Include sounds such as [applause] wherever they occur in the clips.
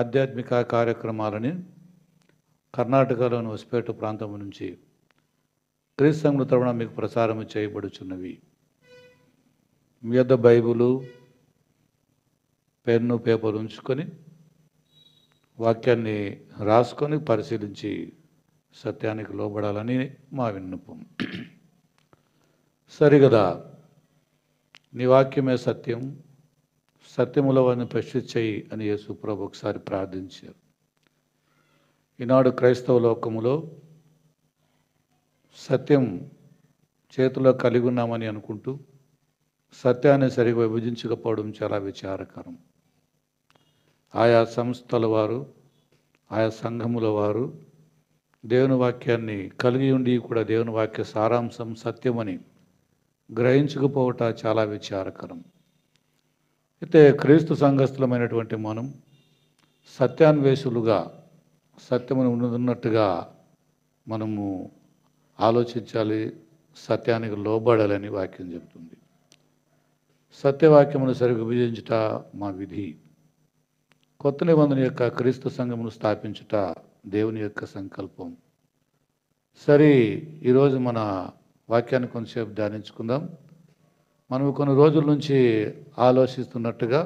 ఆధ్యాత్మిక కార్యక్రమాలని కర్ణాటకలోని హొసపేట ప్రాంతం నుంచి క్రీస్తముల తరపున మీకు ప్రసారం చేయబడుచున్నవి మీ యొక్క బైబులు పెన్ను పేపర్ ఉంచుకొని వాక్యాన్ని రాసుకొని పరిశీలించి సత్యానికి లోబడాలని మా విన్నపం సరిగదా నీ వాక్యమే సత్యం సత్యముల వారిని ప్రశ్నించేయి అని ప్రభు ఒకసారి ప్రార్థించారు ఈనాడు క్రైస్తవ లోకములో సత్యం చేతిలో కలిగి ఉన్నామని అనుకుంటూ సత్యాన్ని సరిగా విభజించకపోవడం చాలా విచారకరం ఆయా సంస్థల వారు ఆయా సంఘముల వారు దేవుని వాక్యాన్ని కలిగి ఉండి కూడా దేవుని వాక్య సారాంశం సత్యమని గ్రహించకపోవట చాలా విచారకరం అయితే క్రీస్తు సంఘస్థులమైనటువంటి మనం సత్యాన్వేషులుగా సత్యమును ఉన్నట్టుగా మనము ఆలోచించాలి సత్యానికి లోబడాలని వాక్యం చెబుతుంది సత్యవాక్యమును సరిగ్గా విభజించుట మా విధి కొత్త నిబంధన యొక్క క్రీస్తు సంఘమును స్థాపించుట దేవుని యొక్క సంకల్పం సరే ఈరోజు మన వాక్యాన్ని కొంతసేపు ధ్యానించుకుందాం మనం కొన్ని రోజుల నుంచి ఆలోచిస్తున్నట్టుగా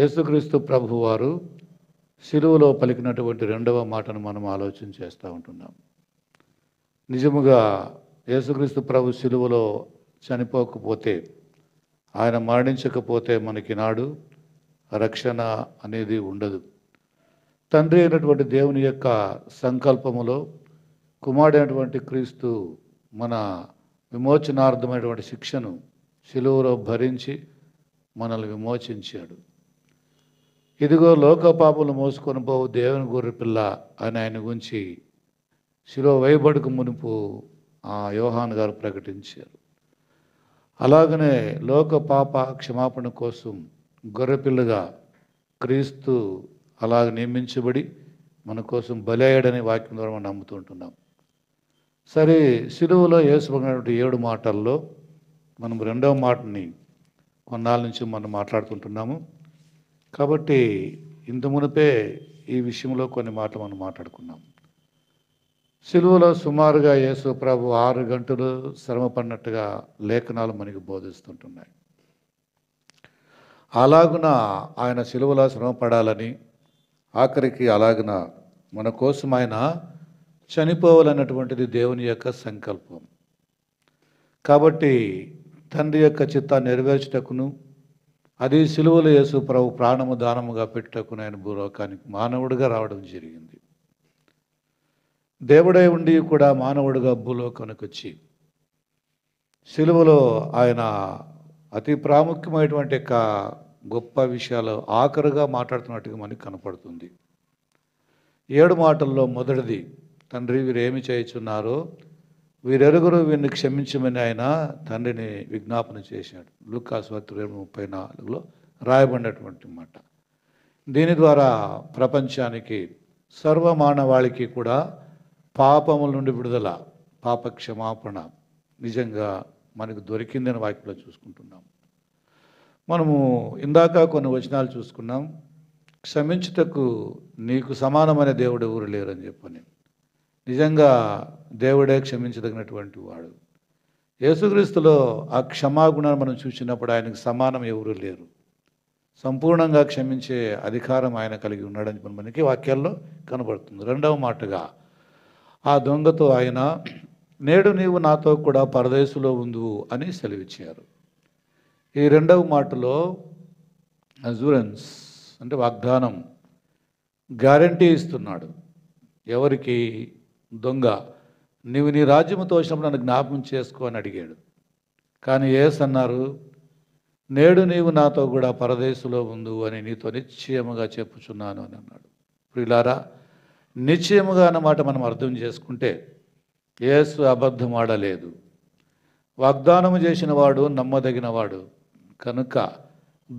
యేసుక్రీస్తు ప్రభువారు సిలువలో పలికినటువంటి రెండవ మాటను మనం ఆలోచన చేస్తూ ఉంటున్నాం నిజముగా యేసుక్రీస్తు ప్రభు సిలువలో చనిపోకపోతే ఆయన మరణించకపోతే మనకి నాడు రక్షణ అనేది ఉండదు తండ్రి అయినటువంటి దేవుని యొక్క సంకల్పములో కుమారుడైనటువంటి క్రీస్తు మన విమోచనార్థమైనటువంటి శిక్షను శిలువలో భరించి మనల్ని విమోచించాడు ఇదిగో లోక పాపలు మోసుకొని పోవు దేవుని గొర్రెపిల్ల అని ఆయన గురించి శిలో వేయబడక మునుపు ఆ యోహాన్ గారు ప్రకటించారు అలాగనే లోక పాప క్షమాపణ కోసం గొర్రెపిల్లగా క్రీస్తు అలాగ నియమించబడి మన కోసం బలయ్యాడని వాక్యం ద్వారా మనం నమ్ముతుంటున్నాం సరే శిలువలో ఏసుకున్నటువంటి ఏడు మాటల్లో మనం రెండవ మాటని కొన్నాళ్ళ నుంచి మనం మాట్లాడుకుంటున్నాము కాబట్టి ఇంత మునిపే ఈ విషయంలో కొన్ని మాటలు మనం మాట్లాడుకున్నాం సిలువలో సుమారుగా యేసు ప్రభు ఆరు గంటలు శ్రమ పడినట్టుగా లేఖనాలు మనకి బోధిస్తుంటున్నాయి అలాగున ఆయన సిలువలో శ్రమ పడాలని ఆఖరికి అలాగున మన కోసం ఆయన చనిపోవాలన్నటువంటిది దేవుని యొక్క సంకల్పం కాబట్టి తండ్రి యొక్క చిత్తాన్ని నెరవేర్చుటకును అది సిలువలు యేసు ప్రభు ప్రాణము దానముగా పెట్టకు ఆయన భూలోకానికి మానవుడిగా రావడం జరిగింది దేవుడై ఉండి కూడా మానవుడిగా భూలోకానికి వచ్చి సిలువలో ఆయన అతి ప్రాముఖ్యమైనటువంటి యొక్క గొప్ప విషయాలు ఆఖరుగా మాట్లాడుతున్నట్టుగా మనకి కనపడుతుంది ఏడు మాటల్లో మొదటిది తండ్రి వీరు ఏమి చేయుచున్నారో వీరెరుగురు వీరిని క్షమించమని ఆయన తండ్రిని విజ్ఞాపన చేశాడు లుకాస్ వార్త ముప్పై నాలుగులో రాయబడినటువంటి మాట దీని ద్వారా ప్రపంచానికి సర్వమానవాళికి కూడా పాపముల నుండి విడుదల పాప క్షమాపణ నిజంగా మనకు దొరికిందని వాక్యంలో చూసుకుంటున్నాం మనము ఇందాక కొన్ని వచనాలు చూసుకున్నాం క్షమించుటకు నీకు సమానమైన దేవుడు ఎవరు లేరని చెప్పని నిజంగా దేవుడే క్షమించదగినటువంటి వాడు యేసుక్రీస్తులో ఆ క్షమాగుణాన్ని మనం చూసినప్పుడు ఆయనకు సమానం ఎవరూ లేరు సంపూర్ణంగా క్షమించే అధికారం ఆయన కలిగి ఉన్నాడని మనకి వాక్యాల్లో కనబడుతుంది రెండవ మాటగా ఆ దొంగతో ఆయన నేడు నీవు నాతో కూడా పరదేశులో ఉండు అని సెలవిచ్చారు ఈ రెండవ మాటలో అజూరెన్స్ అంటే వాగ్దానం గ్యారంటీ ఇస్తున్నాడు ఎవరికి దొంగ నీవు నీ రాజ్యము తోచినప్పుడు నన్ను జ్ఞాపకం చేసుకో అని అడిగాడు కానీ ఏస్ అన్నారు నేడు నీవు నాతో కూడా పరదేశంలో ఉంది అని నీతో నిశ్చయముగా చెప్పుచున్నాను అని అన్నాడు ప్రిలారా నిశ్చయముగా అన్నమాట మనం అర్థం చేసుకుంటే ఏసు అబద్ధమాడలేదు వాగ్దానము చేసిన వాడు నమ్మదగినవాడు కనుక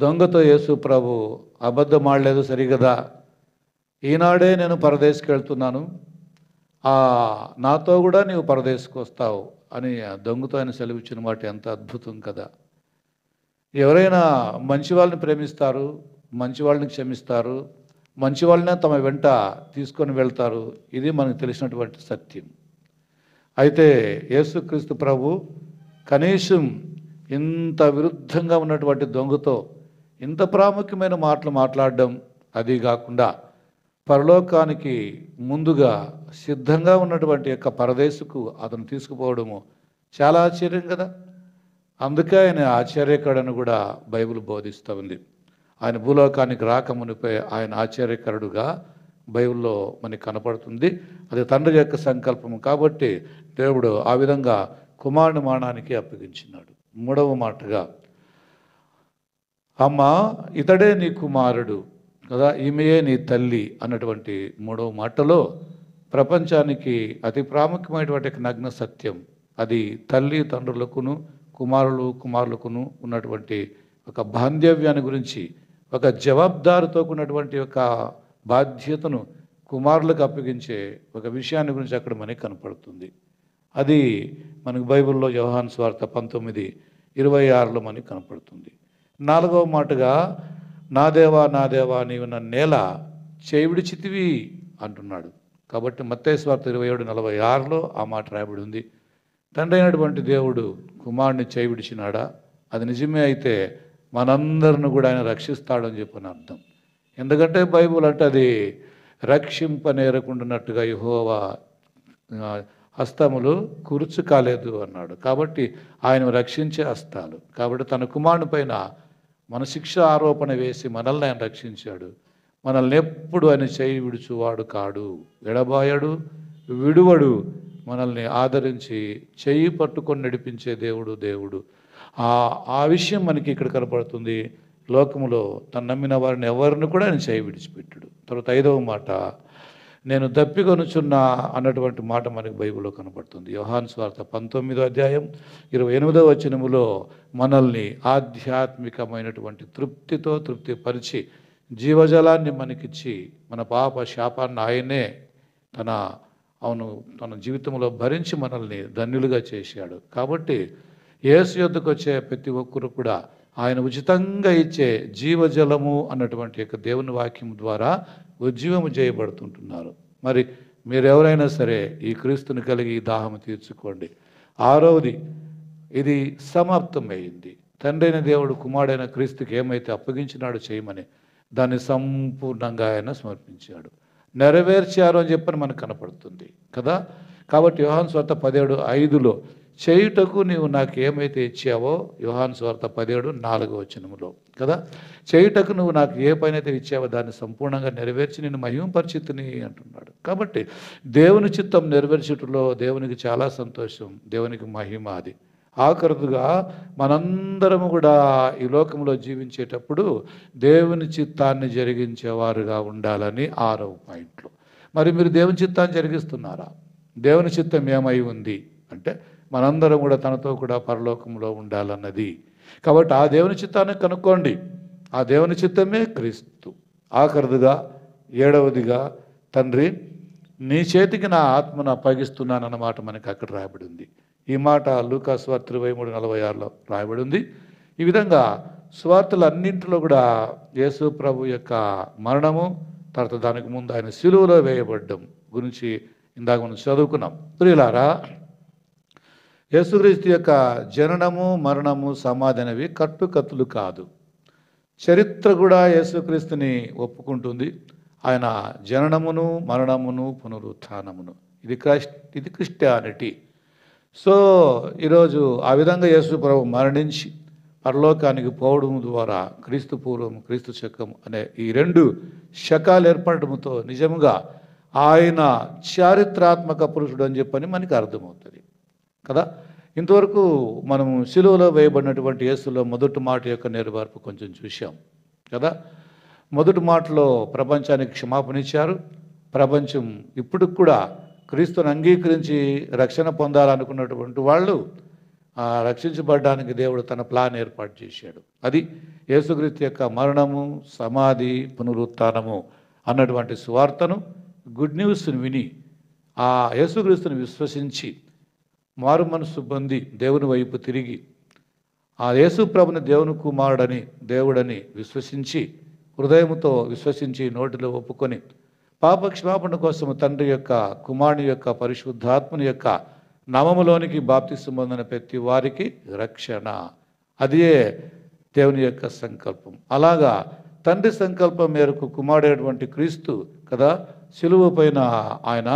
దొంగతో యేసు ప్రభు అబద్ధమాడలేదు సరిగదా ఈనాడే నేను పరదేశకి వెళ్తున్నాను నాతో కూడా నీవు పరదేశకు వస్తావు అని దొంగతో ఆయన సెలవు ఇచ్చిన మాట ఎంత అద్భుతం కదా ఎవరైనా మంచి వాళ్ళని ప్రేమిస్తారు మంచి వాళ్ళని క్షమిస్తారు మంచి వాళ్ళనే తమ వెంట తీసుకొని వెళ్తారు ఇది మనకు తెలిసినటువంటి సత్యం అయితే యేసుక్రీస్తు ప్రభు కనీసం ఇంత విరుద్ధంగా ఉన్నటువంటి దొంగతో ఇంత ప్రాముఖ్యమైన మాటలు మాట్లాడడం అది కాకుండా పరలోకానికి ముందుగా సిద్ధంగా ఉన్నటువంటి యొక్క పరదేశకు అతను తీసుకుపోవడము చాలా ఆశ్చర్యం కదా అందుకే ఆయన ఆశ్చర్యకరుడని కూడా బైబిల్ బోధిస్తూ ఉంది ఆయన భూలోకానికి రాకమునిపై ఆయన ఆశ్చర్యకరుడుగా బైబిల్లో మనకి కనపడుతుంది అది తండ్రి యొక్క సంకల్పం కాబట్టి దేవుడు ఆ విధంగా కుమారుని మానానికి అప్పగించినాడు మూడవ మాటగా అమ్మ ఇతడే నీ కుమారుడు కదా ఈమెయే నీ తల్లి అన్నటువంటి మూడవ మాటలో ప్రపంచానికి అతి ప్రాముఖ్యమైనటువంటి నగ్న సత్యం అది తల్లి తండ్రులకును కుమారులు కుమారులకును ఉన్నటువంటి ఒక బాంధవ్యాన్ని గురించి ఒక జవాబారితో ఉన్నటువంటి ఒక బాధ్యతను కుమారులకు అప్పగించే ఒక విషయాన్ని గురించి అక్కడ మనకి కనపడుతుంది అది మనకు బైబిల్లో యోహాన్ స్వార్థ పంతొమ్మిది ఇరవై ఆరులో మనకి కనపడుతుంది నాలుగవ మాటగా నా దేవా నా దేవా నీవు నన్ను నేల చేవిడిచితివి అంటున్నాడు కాబట్టి మత్తేశ్వార్త ఇరవై ఏడు నలభై ఆరులో ఆ మాట రాయబడి ఉంది తండ్రి అయినటువంటి దేవుడు కుమారుని చేవిడిచినాడా అది నిజమే అయితే మనందరిని కూడా ఆయన రక్షిస్తాడని చెప్పిన అర్థం ఎందుకంటే బైబుల్ అంటే అది రక్షింపనేరకుండానట్టుగా యహోవా హస్తములు కురుచు కాలేదు అన్నాడు కాబట్టి ఆయన రక్షించే హస్తాలు కాబట్టి తన కుమారుని పైన మన శిక్ష ఆరోపణ వేసి మనల్ని ఆయన రక్షించాడు మనల్ని ఎప్పుడు ఆయన చేయి విడుచువాడు కాడు విడబాయడు విడువడు మనల్ని ఆదరించి చేయి పట్టుకొని నడిపించే దేవుడు దేవుడు ఆ విషయం మనకి ఇక్కడ కనపడుతుంది లోకంలో తను నమ్మిన వారిని ఎవరిని కూడా ఆయన చేయి విడిచిపెట్టాడు తర్వాత ఐదవ మాట నేను దప్పికొనుచున్నా అన్నటువంటి మాట మనకి బైబిల్లో కనబడుతుంది యోహాన్ స్వార్థ పంతొమ్మిదో అధ్యాయం ఇరవై ఎనిమిదో వచనములో మనల్ని ఆధ్యాత్మికమైనటువంటి తృప్తితో తృప్తిపరిచి జీవజలాన్ని మనకిచ్చి మన పాప శాపాన్ని ఆయనే తన అవును తన జీవితంలో భరించి మనల్ని ధన్యులుగా చేశాడు కాబట్టి యేసు యొద్దకు వచ్చే ప్రతి ఒక్కరు కూడా ఆయన ఉచితంగా ఇచ్చే జీవజలము అన్నటువంటి యొక్క దేవుని వాక్యం ద్వారా ఉజ్జీవము చేయబడుతుంటున్నారు మరి మీరెవరైనా సరే ఈ క్రీస్తుని కలిగి దాహము తీర్చుకోండి ఆరవది ఇది సమాప్తమైంది తండ్రైన దేవుడు కుమారుడైన క్రీస్తుకి ఏమైతే అప్పగించినాడు చేయమని దాన్ని సంపూర్ణంగా ఆయన సమర్పించాడు నెరవేర్చారు అని చెప్పని మనకు కనపడుతుంది కదా కాబట్టి యోహాన్ స్వత పదిహేడు ఐదులో చేయుటకు నీవు నాకు ఏమైతే ఇచ్చావో యోహాన్ స్వార్త పదిహేడు నాలుగో వచనంలో కదా చేయుటకు నువ్వు నాకు ఏ పని అయితే ఇచ్చావో దాన్ని సంపూర్ణంగా నెరవేర్చి నేను మహిమపరిచితిని అంటున్నాడు కాబట్టి దేవుని చిత్తం నెరవేర్చుటలో దేవునికి చాలా సంతోషం దేవునికి మహిమ అది ఆఖరుదుగా మనందరము కూడా ఈ లోకంలో జీవించేటప్పుడు దేవుని చిత్తాన్ని జరిగించేవారుగా ఉండాలని ఆరవ పాయింట్లో మరి మీరు దేవుని చిత్తాన్ని జరిగిస్తున్నారా దేవుని చిత్తం ఏమై ఉంది అంటే మనందరం కూడా తనతో కూడా పరలోకంలో ఉండాలన్నది కాబట్టి ఆ దేవుని చిత్తాన్ని కనుక్కోండి ఆ దేవుని చిత్తమే క్రీస్తు ఆఖరిదిగా ఏడవదిగా తండ్రి నీ చేతికి నా ఆత్మను అన్నమాట మనకి అక్కడ రాయబడింది ఈ మాట లూకా స్వార్థ ఇరవై మూడు నలభై ఆరులో రాయబడింది ఈ విధంగా అన్నింటిలో కూడా యేసు ప్రభు యొక్క మరణము తర్వాత దానికి ముందు ఆయన సిలువలో వేయబడ్డం గురించి ఇందాక మనం చదువుకున్నాం ప్రియులారా యేసుక్రీస్తు యొక్క జననము మరణము సమాధి అనేవి కట్టుకత్తులు కాదు చరిత్ర కూడా యేసుక్రీస్తుని ఒప్పుకుంటుంది ఆయన జననమును మరణమును పునరుత్నమును ఇది క్రైస్ ఇది క్రిస్టియానిటీ సో ఈరోజు ఆ విధంగా యేసు ప్రభు మరణించి పరలోకానికి పోవడం ద్వారా క్రీస్తు పూర్వం క్రీస్తు శకం అనే ఈ రెండు శకాలు ఏర్పడటంతో నిజముగా ఆయన చారిత్రాత్మక పురుషుడు అని చెప్పని మనకి అర్థమవుతుంది కదా ఇంతవరకు మనం శిలువలో వేయబడినటువంటి యేసులో మొదటి మాట యొక్క నేరువార్పు కొంచెం చూసాం కదా మొదటి మాటలో ప్రపంచానికి క్షమాపణ ఇచ్చారు ప్రపంచం ఇప్పుడు కూడా క్రీస్తుని అంగీకరించి రక్షణ పొందాలనుకున్నటువంటి వాళ్ళు రక్షించబడడానికి దేవుడు తన ప్లాన్ ఏర్పాటు చేశాడు అది యేసుక్రీస్తు యొక్క మరణము సమాధి పునరుత్నము అన్నటువంటి సువార్తను గుడ్ న్యూస్ని విని ఆ యేసుక్రీస్తుని విశ్వసించి మారు మనసు పొంది దేవుని వైపు తిరిగి ఆ యేసుప్రభుని దేవుని కుమారుడని దేవుడని విశ్వసించి హృదయంతో విశ్వసించి నోటిలో ఒప్పుకొని పాప క్షమాపణ కోసం తండ్రి యొక్క కుమారుని యొక్క పరిశుద్ధాత్మని యొక్క నామములోనికి బాప్తి సంబంధన ప్రతి వారికి రక్షణ అదే దేవుని యొక్క సంకల్పం అలాగా తండ్రి సంకల్పం మేరకు కుమారుడేటువంటి క్రీస్తు కదా సిలువ పైన ఆయన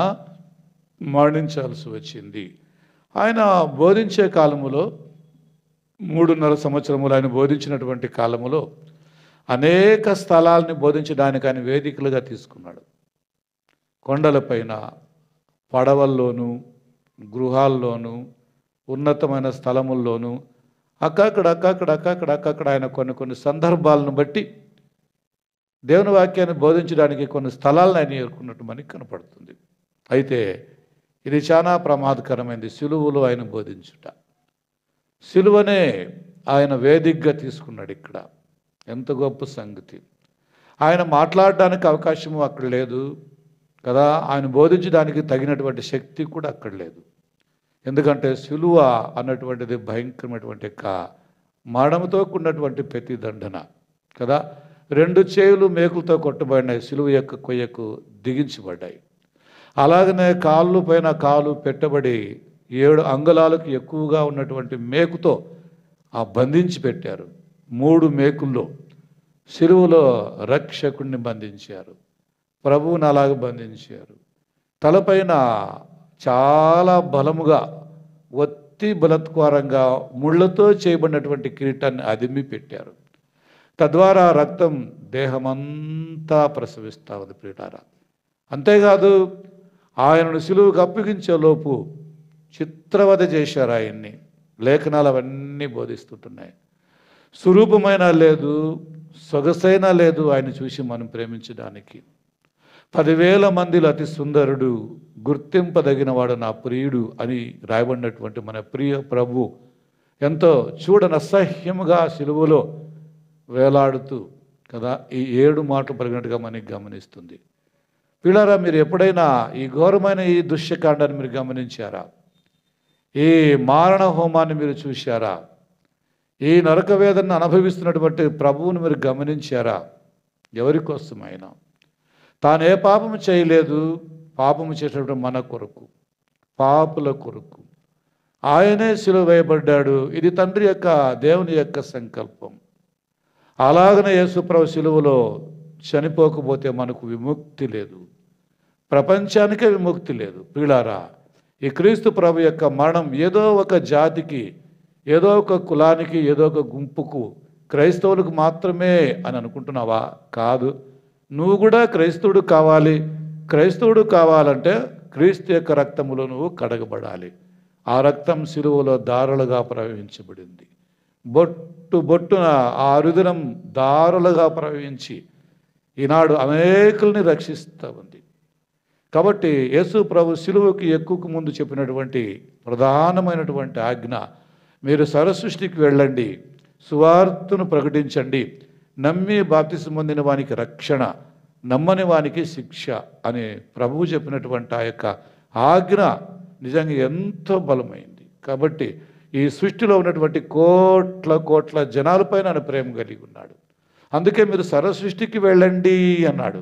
మరణించాల్సి వచ్చింది ఆయన బోధించే కాలములో మూడున్నర సంవత్సరములు ఆయన బోధించినటువంటి కాలములో అనేక స్థలాల్ని బోధించడానికి ఆయన వేదికలుగా తీసుకున్నాడు కొండలపైన పడవల్లోనూ గృహాల్లోనూ ఉన్నతమైన స్థలముల్లోనూ అక్కడ అక్కడ అక్కడ అక్కడ ఆయన కొన్ని కొన్ని సందర్భాలను బట్టి దేవుని వాక్యాన్ని బోధించడానికి కొన్ని స్థలాలను ఆయన ఏర్కొన్నట్టు మనకి కనపడుతుంది అయితే ఇది చాలా ప్రమాదకరమైంది సిలువలో ఆయన బోధించుట సిలువనే ఆయన వేదికగా తీసుకున్నాడు ఇక్కడ ఎంత గొప్ప సంగతి ఆయన మాట్లాడడానికి అవకాశము అక్కడ లేదు కదా ఆయన బోధించడానికి తగినటువంటి శక్తి కూడా అక్కడ లేదు ఎందుకంటే సులువ అన్నటువంటిది భయంకరమైనటువంటి యొక్క మడముతో కూడినటువంటి ప్రతి దండన కదా రెండు చేయులు మేకులతో కొట్టబడినాయి సులువు యొక్క కొయ్యకు దిగించబడ్డాయి అలాగనే కాళ్ళు పైన కాలు పెట్టబడి ఏడు అంగలాలకు ఎక్కువగా ఉన్నటువంటి మేకుతో ఆ బంధించి పెట్టారు మూడు మేకుల్లో సిరువులో రక్షకుణ్ణి బంధించారు ప్రభువుని అలాగ బంధించారు తలపైన చాలా బలముగా ఒత్తి బలత్కారంగా ముళ్ళతో చేయబడినటువంటి కిరీటాన్ని అదిమి పెట్టారు తద్వారా రక్తం దేహమంతా ప్రసవిస్తూ ఉంది ప్రియులారా అంతేకాదు ఆయనను అప్పగించే అప్పగించేలోపు చిత్రవద చేశారు ఆయన్ని లేఖనాలు అవన్నీ బోధిస్తుంటున్నాయి స్వరూపమైన లేదు సొగసైనా లేదు ఆయన చూసి మనం ప్రేమించడానికి పదివేల మందిలో అతి సుందరుడు గుర్తింపదగినవాడు నా ప్రియుడు అని రాయబడినటువంటి మన ప్రియ ప్రభు ఎంతో చూడనసహ్యముగా సిలువలో వేలాడుతూ కదా ఈ ఏడు మాటలు పలిగినట్టుగా మనకి గమనిస్తుంది పిల్లరా మీరు ఎప్పుడైనా ఈ ఘోరమైన ఈ దృశ్యకాండాన్ని మీరు గమనించారా ఈ మారణ హోమాన్ని మీరు చూశారా ఈ నరక వేదనను అనుభవిస్తున్నటువంటి ప్రభువుని మీరు గమనించారా ఎవరి కోసం ఆయన తాను ఏ పాపము చేయలేదు పాపము చేసినటువంటి మన కొరకు పాపుల కొరకు ఆయనే సిలువేయబడ్డాడు ఇది తండ్రి యొక్క దేవుని యొక్క సంకల్పం అలాగనే యేసుప్రభు సిలువలో చనిపోకపోతే మనకు విముక్తి లేదు ప్రపంచానికే విముక్తి లేదు పీడారా ఈ క్రీస్తు ప్రభు యొక్క మరణం ఏదో ఒక జాతికి ఏదో ఒక కులానికి ఏదో ఒక గుంపుకు క్రైస్తవులకు మాత్రమే అని అనుకుంటున్నావా కాదు నువ్వు కూడా క్రైస్తవుడు కావాలి క్రైస్తవుడు కావాలంటే క్రీస్తు యొక్క రక్తములో నువ్వు కడగబడాలి ఆ రక్తం సిలువలో దారులుగా ప్రవహించబడింది బొట్టు బొట్టున ఆ అరుదినం దారులుగా ప్రవహించి ఈనాడు అనేకుల్ని రక్షిస్తూ ఉంది కాబట్టి యేసు ప్రభు సిలువకి ఎక్కువకు ముందు చెప్పినటువంటి ప్రధానమైనటువంటి ఆజ్ఞ మీరు సరసృష్టికి వెళ్ళండి సువార్తను ప్రకటించండి నమ్మి బాప్తిసం పొందిన వానికి రక్షణ నమ్మని వానికి శిక్ష అని ప్రభువు చెప్పినటువంటి ఆ యొక్క ఆజ్ఞ నిజంగా ఎంతో బలమైంది కాబట్టి ఈ సృష్టిలో ఉన్నటువంటి కోట్ల కోట్ల జనాలపైన ఆయన ప్రేమ కలిగి ఉన్నాడు అందుకే మీరు సరసృష్టికి వెళ్ళండి అన్నాడు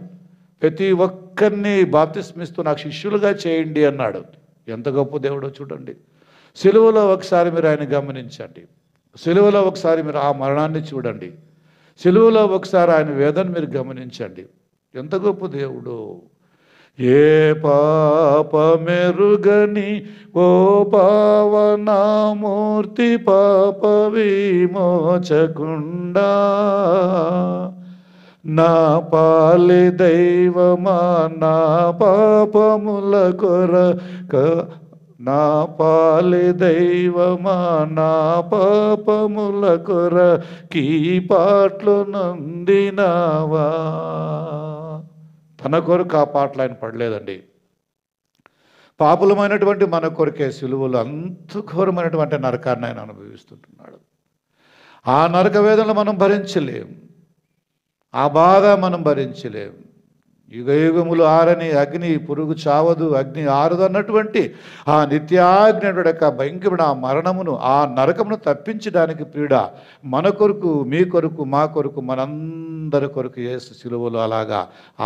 ప్రతి ఒక్క ఒక్కరిని బాప్తిస్మిస్తూ నాకు శిష్యులుగా చేయండి అన్నాడు ఎంత గొప్ప దేవుడో చూడండి సెలువులో ఒకసారి మీరు ఆయన గమనించండి సెలువులో ఒకసారి మీరు ఆ మరణాన్ని చూడండి సెలువులో ఒకసారి ఆయన వేదన మీరు గమనించండి ఎంత గొప్ప దేవుడు ఏ పాప మెరుగని ఓ పావనామూర్తి పాప విమోచకుండా నా పాలి దైవమా నా పాపముల కొరక నా పాలి దైవమా నా పాపముల కొర కీ పాటలు నందినావా తన కొరకు ఆ పాటలు ఆయన పడలేదండి పాపులమైనటువంటి మన కొరకే సులువులు అంత ఘోరమైనటువంటి నరకాన్ని ఆయన అనుభవిస్తుంటున్నాడు ఆ నరక వేదనలు మనం భరించలేము ఆ బాధ మనం భరించలేము యుగయుగములు ఆరని అగ్ని పురుగు చావదు అగ్ని ఆరదు అన్నటువంటి ఆ నిత్యాగ్ని యొక్క భయంకరమైన ఆ మరణమును ఆ నరకమును తప్పించడానికి పీడ మన కొరకు మీ కొరకు మా కొరకు మనందరి కొరకు యేసు సిలువలు అలాగా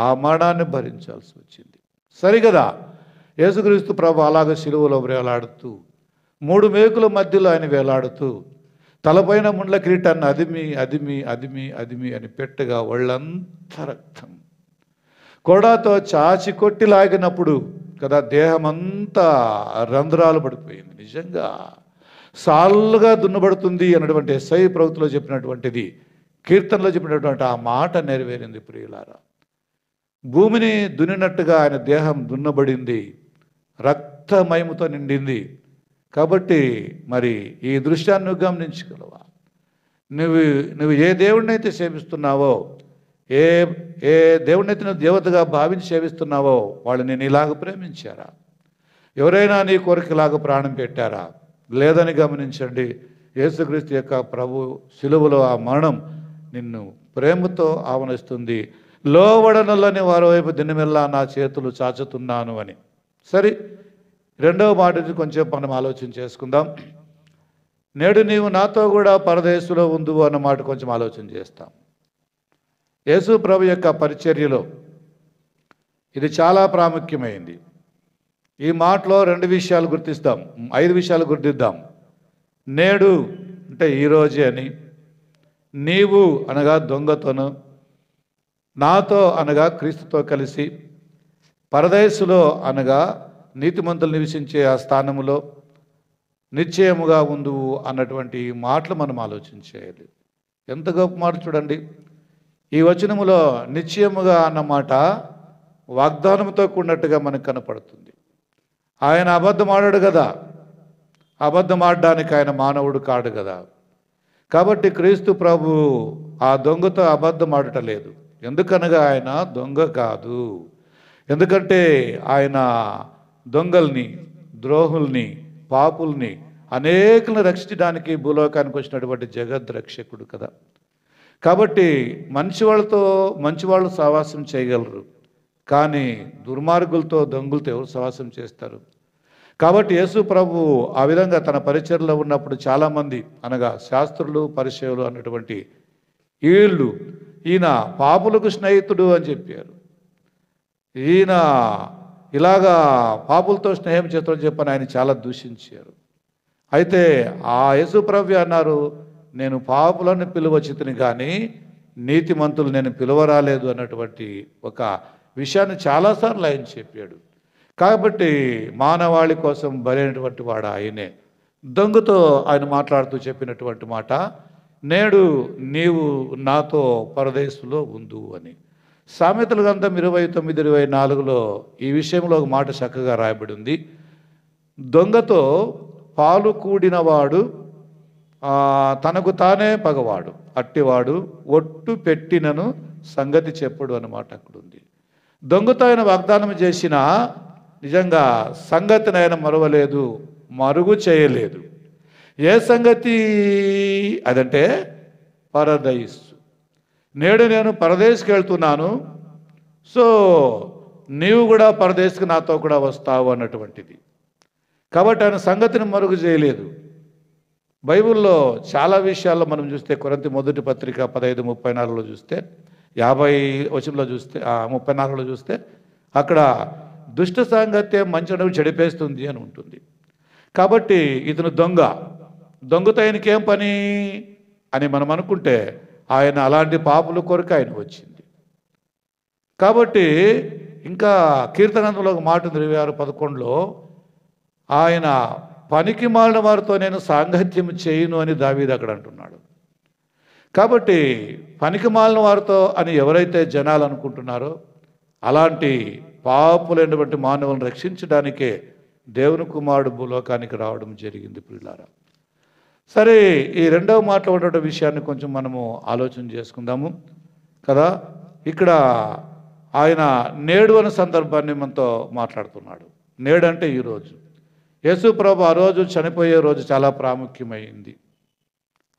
ఆ మరణాన్ని భరించాల్సి వచ్చింది సరిగదా యేసుక్రీస్తు ప్రభు అలాగ సిలువలో వేలాడుతూ మూడు మేకుల మధ్యలో ఆయన వేలాడుతూ తలపైన ముండ్ల కిరీటాన్ని అదిమి అదిమి అదిమి అదిమి అని పెట్టగా వాళ్ళంత రక్తం కొడాతో చాచి కొట్టి లాగినప్పుడు కదా దేహమంతా రంధ్రాలు పడిపోయింది నిజంగా సాల్గా దున్నబడుతుంది అన్నటువంటి ఎస్ఐ ప్రవృత్తిలో చెప్పినటువంటిది కీర్తనలో చెప్పినటువంటి ఆ మాట నెరవేరింది ప్రియులారా భూమిని దున్నినట్టుగా ఆయన దేహం దున్నబడింది రక్తమయముతో నిండింది కాబట్టి మరి ఈ దృశ్యాన్ని నువ్వు గమనించగలవా నువ్వు నువ్వు ఏ అయితే సేవిస్తున్నావో ఏ ఏ అయితే నువ్వు దేవతగా భావించి సేవిస్తున్నావో వాళ్ళు నేను ఇలాగ ప్రేమించారా ఎవరైనా నీ కొరకు ఇలాగ ప్రాణం పెట్టారా లేదని గమనించండి యేసుక్రీస్తు యొక్క ప్రభు సిలువలో ఆ మరణం నిన్ను ప్రేమతో ఆవనిస్తుంది లోవడనలోని వారి వైపు దినమెల్లా నా చేతులు చాచుతున్నాను అని సరే రెండవ మాట కొంచెం మనం ఆలోచన చేసుకుందాం నేడు నీవు నాతో కూడా పరదేశంలో ఉందు అన్న మాట కొంచెం ఆలోచన చేస్తాం యేసు ప్రభు యొక్క పరిచర్యలో ఇది చాలా ప్రాముఖ్యమైంది ఈ మాటలో రెండు విషయాలు గుర్తిస్తాం ఐదు విషయాలు గుర్తిద్దాం నేడు అంటే ఈరోజే అని నీవు అనగా దొంగతోను నాతో అనగా క్రీస్తుతో కలిసి పరదేశులో అనగా నీతిమంతులు నివసించే ఆ స్థానములో నిశ్చయముగా ఉండు అన్నటువంటి మాటలు మనం ఆలోచించేయాలి ఎంత గొప్ప మాట చూడండి ఈ వచనములో నిశ్చయముగా అన్నమాట వాగ్దానంతో కూడినట్టుగా మనకు కనపడుతుంది ఆయన అబద్ధం ఆడాడు కదా అబద్ధం ఆడడానికి ఆయన మానవుడు కాడు కదా కాబట్టి క్రీస్తు ప్రభు ఆ దొంగతో అబద్ధం ఆడటలేదు ఎందుకనగా ఆయన దొంగ కాదు ఎందుకంటే ఆయన దొంగల్ని ద్రోహుల్ని పాపుల్ని అనేకులను రక్షించడానికి భూలోకానికి వచ్చినటువంటి జగద్ రక్షకుడు కదా కాబట్టి మంచి వాళ్ళతో మంచి వాళ్ళు సహవాసం చేయగలరు కానీ దుర్మార్గులతో దొంగులతో ఎవరు సహవాసం చేస్తారు కాబట్టి యేసు ప్రభు ఆ విధంగా తన పరిచయలో ఉన్నప్పుడు చాలామంది అనగా శాస్త్రులు పరిచయలు అన్నటువంటి వీళ్ళు ఈయన పాపులకు స్నేహితుడు అని చెప్పారు ఈయన ఇలాగా పాపులతో స్నేహం చేతులు చెప్పని ఆయన చాలా దూషించారు అయితే ఆ యశుప్రవ్య అన్నారు నేను పాపులను పిలువచితిని కానీ నీతిమంతులు నేను పిలువరాలేదు అన్నటువంటి ఒక విషయాన్ని చాలాసార్లు ఆయన చెప్పాడు కాబట్టి మానవాళి కోసం బలైనటువంటి వాడు ఆయనే దొంగతో ఆయన మాట్లాడుతూ చెప్పినటువంటి మాట నేడు నీవు నాతో పరదేశంలో ఉందు అని సామెతలు గ్రంథం ఇరవై తొమ్మిది ఇరవై నాలుగులో ఈ విషయంలో ఒక మాట చక్కగా రాయబడి ఉంది దొంగతో పాలు కూడినవాడు తనకు తానే పగవాడు అట్టివాడు ఒట్టు పెట్టినను సంగతి చెప్పడు అన్నమాట అక్కడ ఉంది దొంగతో ఆయన వాగ్దానం చేసిన నిజంగా సంగతిని ఆయన మరవలేదు మరుగు చేయలేదు ఏ సంగతి అదంటే పరదయిస్ నేడు నేను పరదేశ్కి వెళ్తున్నాను సో నీవు కూడా పరదేశ్కి నాతో కూడా వస్తావు అన్నటువంటిది కాబట్టి ఆయన సంగతిని మరుగు చేయలేదు బైబిల్లో చాలా విషయాల్లో మనం చూస్తే కొరంతి మొదటి పత్రిక పదహైదు ముప్పై నాలుగులో చూస్తే యాభై వచనంలో చూస్తే ముప్పై నాలుగులో చూస్తే అక్కడ దుష్ట సాంగత్యం మంచడం చెడిపేస్తుంది అని ఉంటుంది కాబట్టి ఇతను దొంగ దొంగతో ఆయనకేం పని అని మనం అనుకుంటే ఆయన అలాంటి పాపుల కొరకు ఆయన వచ్చింది కాబట్టి ఇంకా కీర్తనంలో ఒక మాట ఇరవై ఆరు పదకొండులో ఆయన పనికి మాలిన వారితో నేను సాంగత్యం చేయను అని దావీది అక్కడ అంటున్నాడు కాబట్టి పనికి మాలిన వారితో అని ఎవరైతే జనాలు అనుకుంటున్నారో అలాంటి పాపులైనటువంటి మానవులను రక్షించడానికే దేవుని కుమారుడు భూలోకానికి రావడం జరిగింది పిల్లారా సరే ఈ రెండవ మాట్లాడే విషయాన్ని కొంచెం మనము ఆలోచన చేసుకుందాము కదా ఇక్కడ ఆయన నేడు అనే సందర్భాన్ని మనతో మాట్లాడుతున్నాడు నేడు అంటే ఈరోజు యేసు ప్రభు ఆ రోజు చనిపోయే రోజు చాలా ప్రాముఖ్యమైంది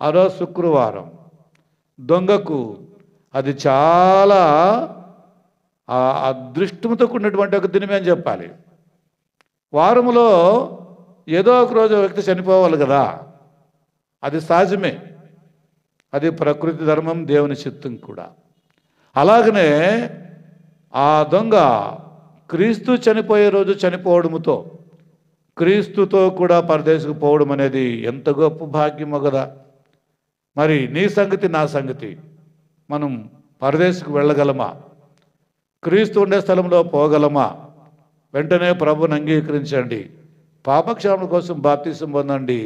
ఆ రోజు శుక్రవారం దొంగకు అది చాలా అదృష్టంతో కూడినటువంటి ఒక దినమే అని చెప్పాలి వారంలో ఏదో ఒక రోజు వ్యక్తి చనిపోవాలి కదా అది సహజమే అది ప్రకృతి ధర్మం దేవుని చిత్తం కూడా అలాగనే ఆ దొంగ క్రీస్తు చనిపోయే రోజు చనిపోవడముతో క్రీస్తుతో కూడా పరదేశకు పోవడం అనేది ఎంత గొప్ప భాగ్యమో కదా మరి నీ సంగతి నా సంగతి మనం పరదేశకు వెళ్ళగలమా క్రీస్తు ఉండే స్థలంలో పోగలమా వెంటనే ప్రభుని అంగీకరించండి పాపక్షేమం కోసం బాప్తీసం పొందండి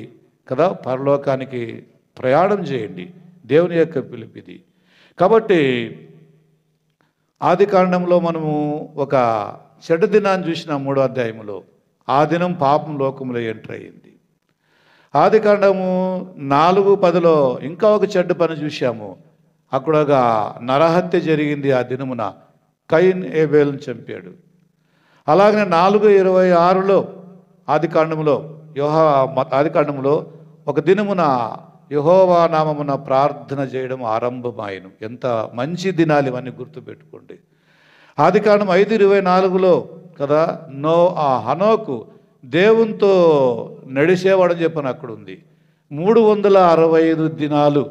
కదా పరలోకానికి ప్రయాణం చేయండి దేవుని యొక్క ఇది కాబట్టి ఆది కాండంలో మనము ఒక చెడ్డ దినాన్ని చూసిన మూడో అధ్యాయంలో ఆ దినం పాపం లోకంలో ఎంటర్ అయింది ఆది కాండము నాలుగు పదిలో ఇంకా ఒక చెడ్డ పని చూసాము అక్కడ ఒక నరహత్య జరిగింది ఆ దినమున కైన్ ఏబేల్ని చంపాడు అలాగనే నాలుగు ఇరవై ఆరులో ఆది కాండంలో యోహా ఆది కాండంలో ఒక దినమున యహోవా నామమున ప్రార్థన చేయడం ఆరంభమాయను ఎంత మంచి దినాలు ఇవన్నీ గుర్తుపెట్టుకోండి ఆది కాలం ఐదు ఇరవై నాలుగులో కదా నో ఆ హనోకు దేవునితో నడిచేవాడని చెప్పని అక్కడ ఉంది మూడు వందల అరవై ఐదు దినాలు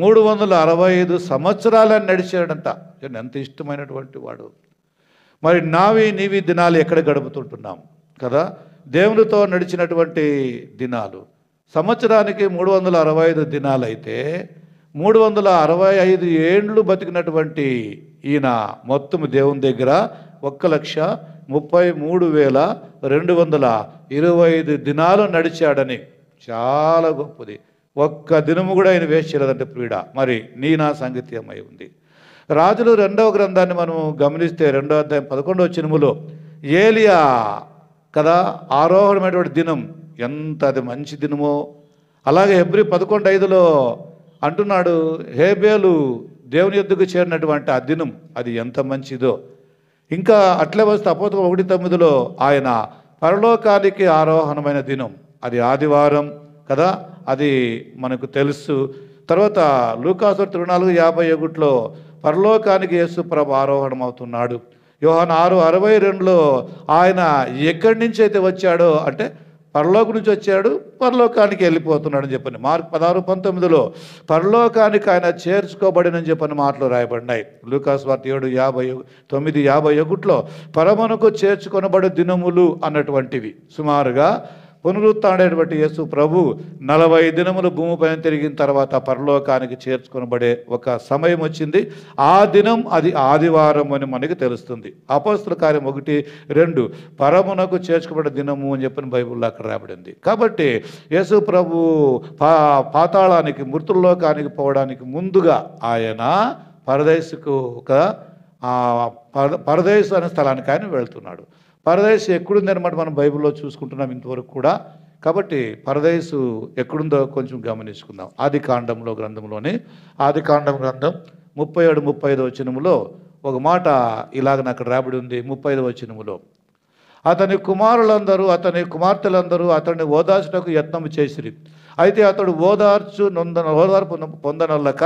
మూడు వందల అరవై ఐదు సంవత్సరాలని నడిచాడంట ఎంత ఇష్టమైనటువంటి వాడు మరి నావి నీవి దినాలు ఎక్కడ గడుపుతుంటున్నాం కదా దేవునితో నడిచినటువంటి దినాలు సంవత్సరానికి మూడు వందల అరవై ఐదు దినాలైతే మూడు వందల అరవై ఐదు ఏండ్లు బతికినటువంటి ఈయన మొత్తం దేవుని దగ్గర ఒక్క లక్ష ముప్పై మూడు వేల రెండు వందల ఇరవై ఐదు దినాలు నడిచాడని చాలా గొప్పది ఒక్క దినము కూడా ఆయన వేస్ట్ చేయలేదంటే ప్రీడ మరి నీ నా ఉంది రాజులు రెండవ గ్రంథాన్ని మనం గమనిస్తే రెండవ అధ్యాయం పదకొండవ చినుములో ఏలియా కదా ఆరోహణమైనటువంటి దినం ఎంత అది మంచి దినమో అలాగే ఎబ్రి పదకొండు ఐదులో అంటున్నాడు హేబేలు దేవుని ఎద్దుకు చేరినటువంటి ఆ దినం అది ఎంత మంచిదో ఇంకా అట్లే వస్తే అపోత ఒకటి తొమ్మిదిలో ఆయన పరలోకానికి ఆరోహణమైన దినం అది ఆదివారం కదా అది మనకు తెలుసు తర్వాత లూకాసు తిరునాలుగు యాభై ఒకటిలో పరలోకానికి యేసు ప్రభు ఆరోహణం అవుతున్నాడు యోహన్ ఆరు అరవై రెండులో ఆయన ఎక్కడి నుంచి అయితే వచ్చాడో అంటే పరలోకం నుంచి వచ్చాడు పరలోకానికి వెళ్ళిపోతున్నాడు అని చెప్పని మార్క్ పదహారు పంతొమ్మిదిలో పరలోకానికి ఆయన చేర్చుకోబడినని చెప్పని మాటలు రాయబడినాయి లూకాస్ వార్త ఏడు యాభై తొమ్మిది యాభై ఒకటిలో పరమనుకు చేర్చుకొనబడే దినములు అన్నటువంటివి సుమారుగా పునరుత్డేటువంటి యేసు ప్రభు నలభై దినములు భూమిపైన తిరిగిన తర్వాత పరలోకానికి చేర్చుకునబడే ఒక సమయం వచ్చింది ఆ దినం అది ఆదివారం అని మనకి తెలుస్తుంది అపస్తుల కార్యం ఒకటి రెండు పరమునకు చేర్చుకోబడే దినము అని చెప్పిన బైబిల్లో అక్కడ రాబడింది కాబట్టి యేసు ప్రభు పా పాతాళానికి మృతుల్లోకానికి పోవడానికి ముందుగా ఆయన పరదేశకు ఒక పరదేశ్ అనే స్థలానికి ఆయన వెళ్తున్నాడు పరదేశ్ ఎక్కడుందనమాట మనం బైబిల్లో చూసుకుంటున్నాం ఇంతవరకు కూడా కాబట్టి పరదేశు ఎక్కడుందో కొంచెం గమనించుకుందాం ఆది కాండంలో గ్రంథంలోని ఆది కాండం గ్రంథం ముప్పై ఏడు ముప్పై ఐదు వచనములో ఒక మాట ఇలాగ నాకు రాబడి ఉంది ముప్పై ఐదు వచనములో అతని కుమారులందరూ అతని కుమార్తెలందరూ అతన్ని ఓదార్చుటకు యత్నం చేసిరి అయితే అతడు ఓదార్చు నొందన ఓదార్పు పొందనల్లక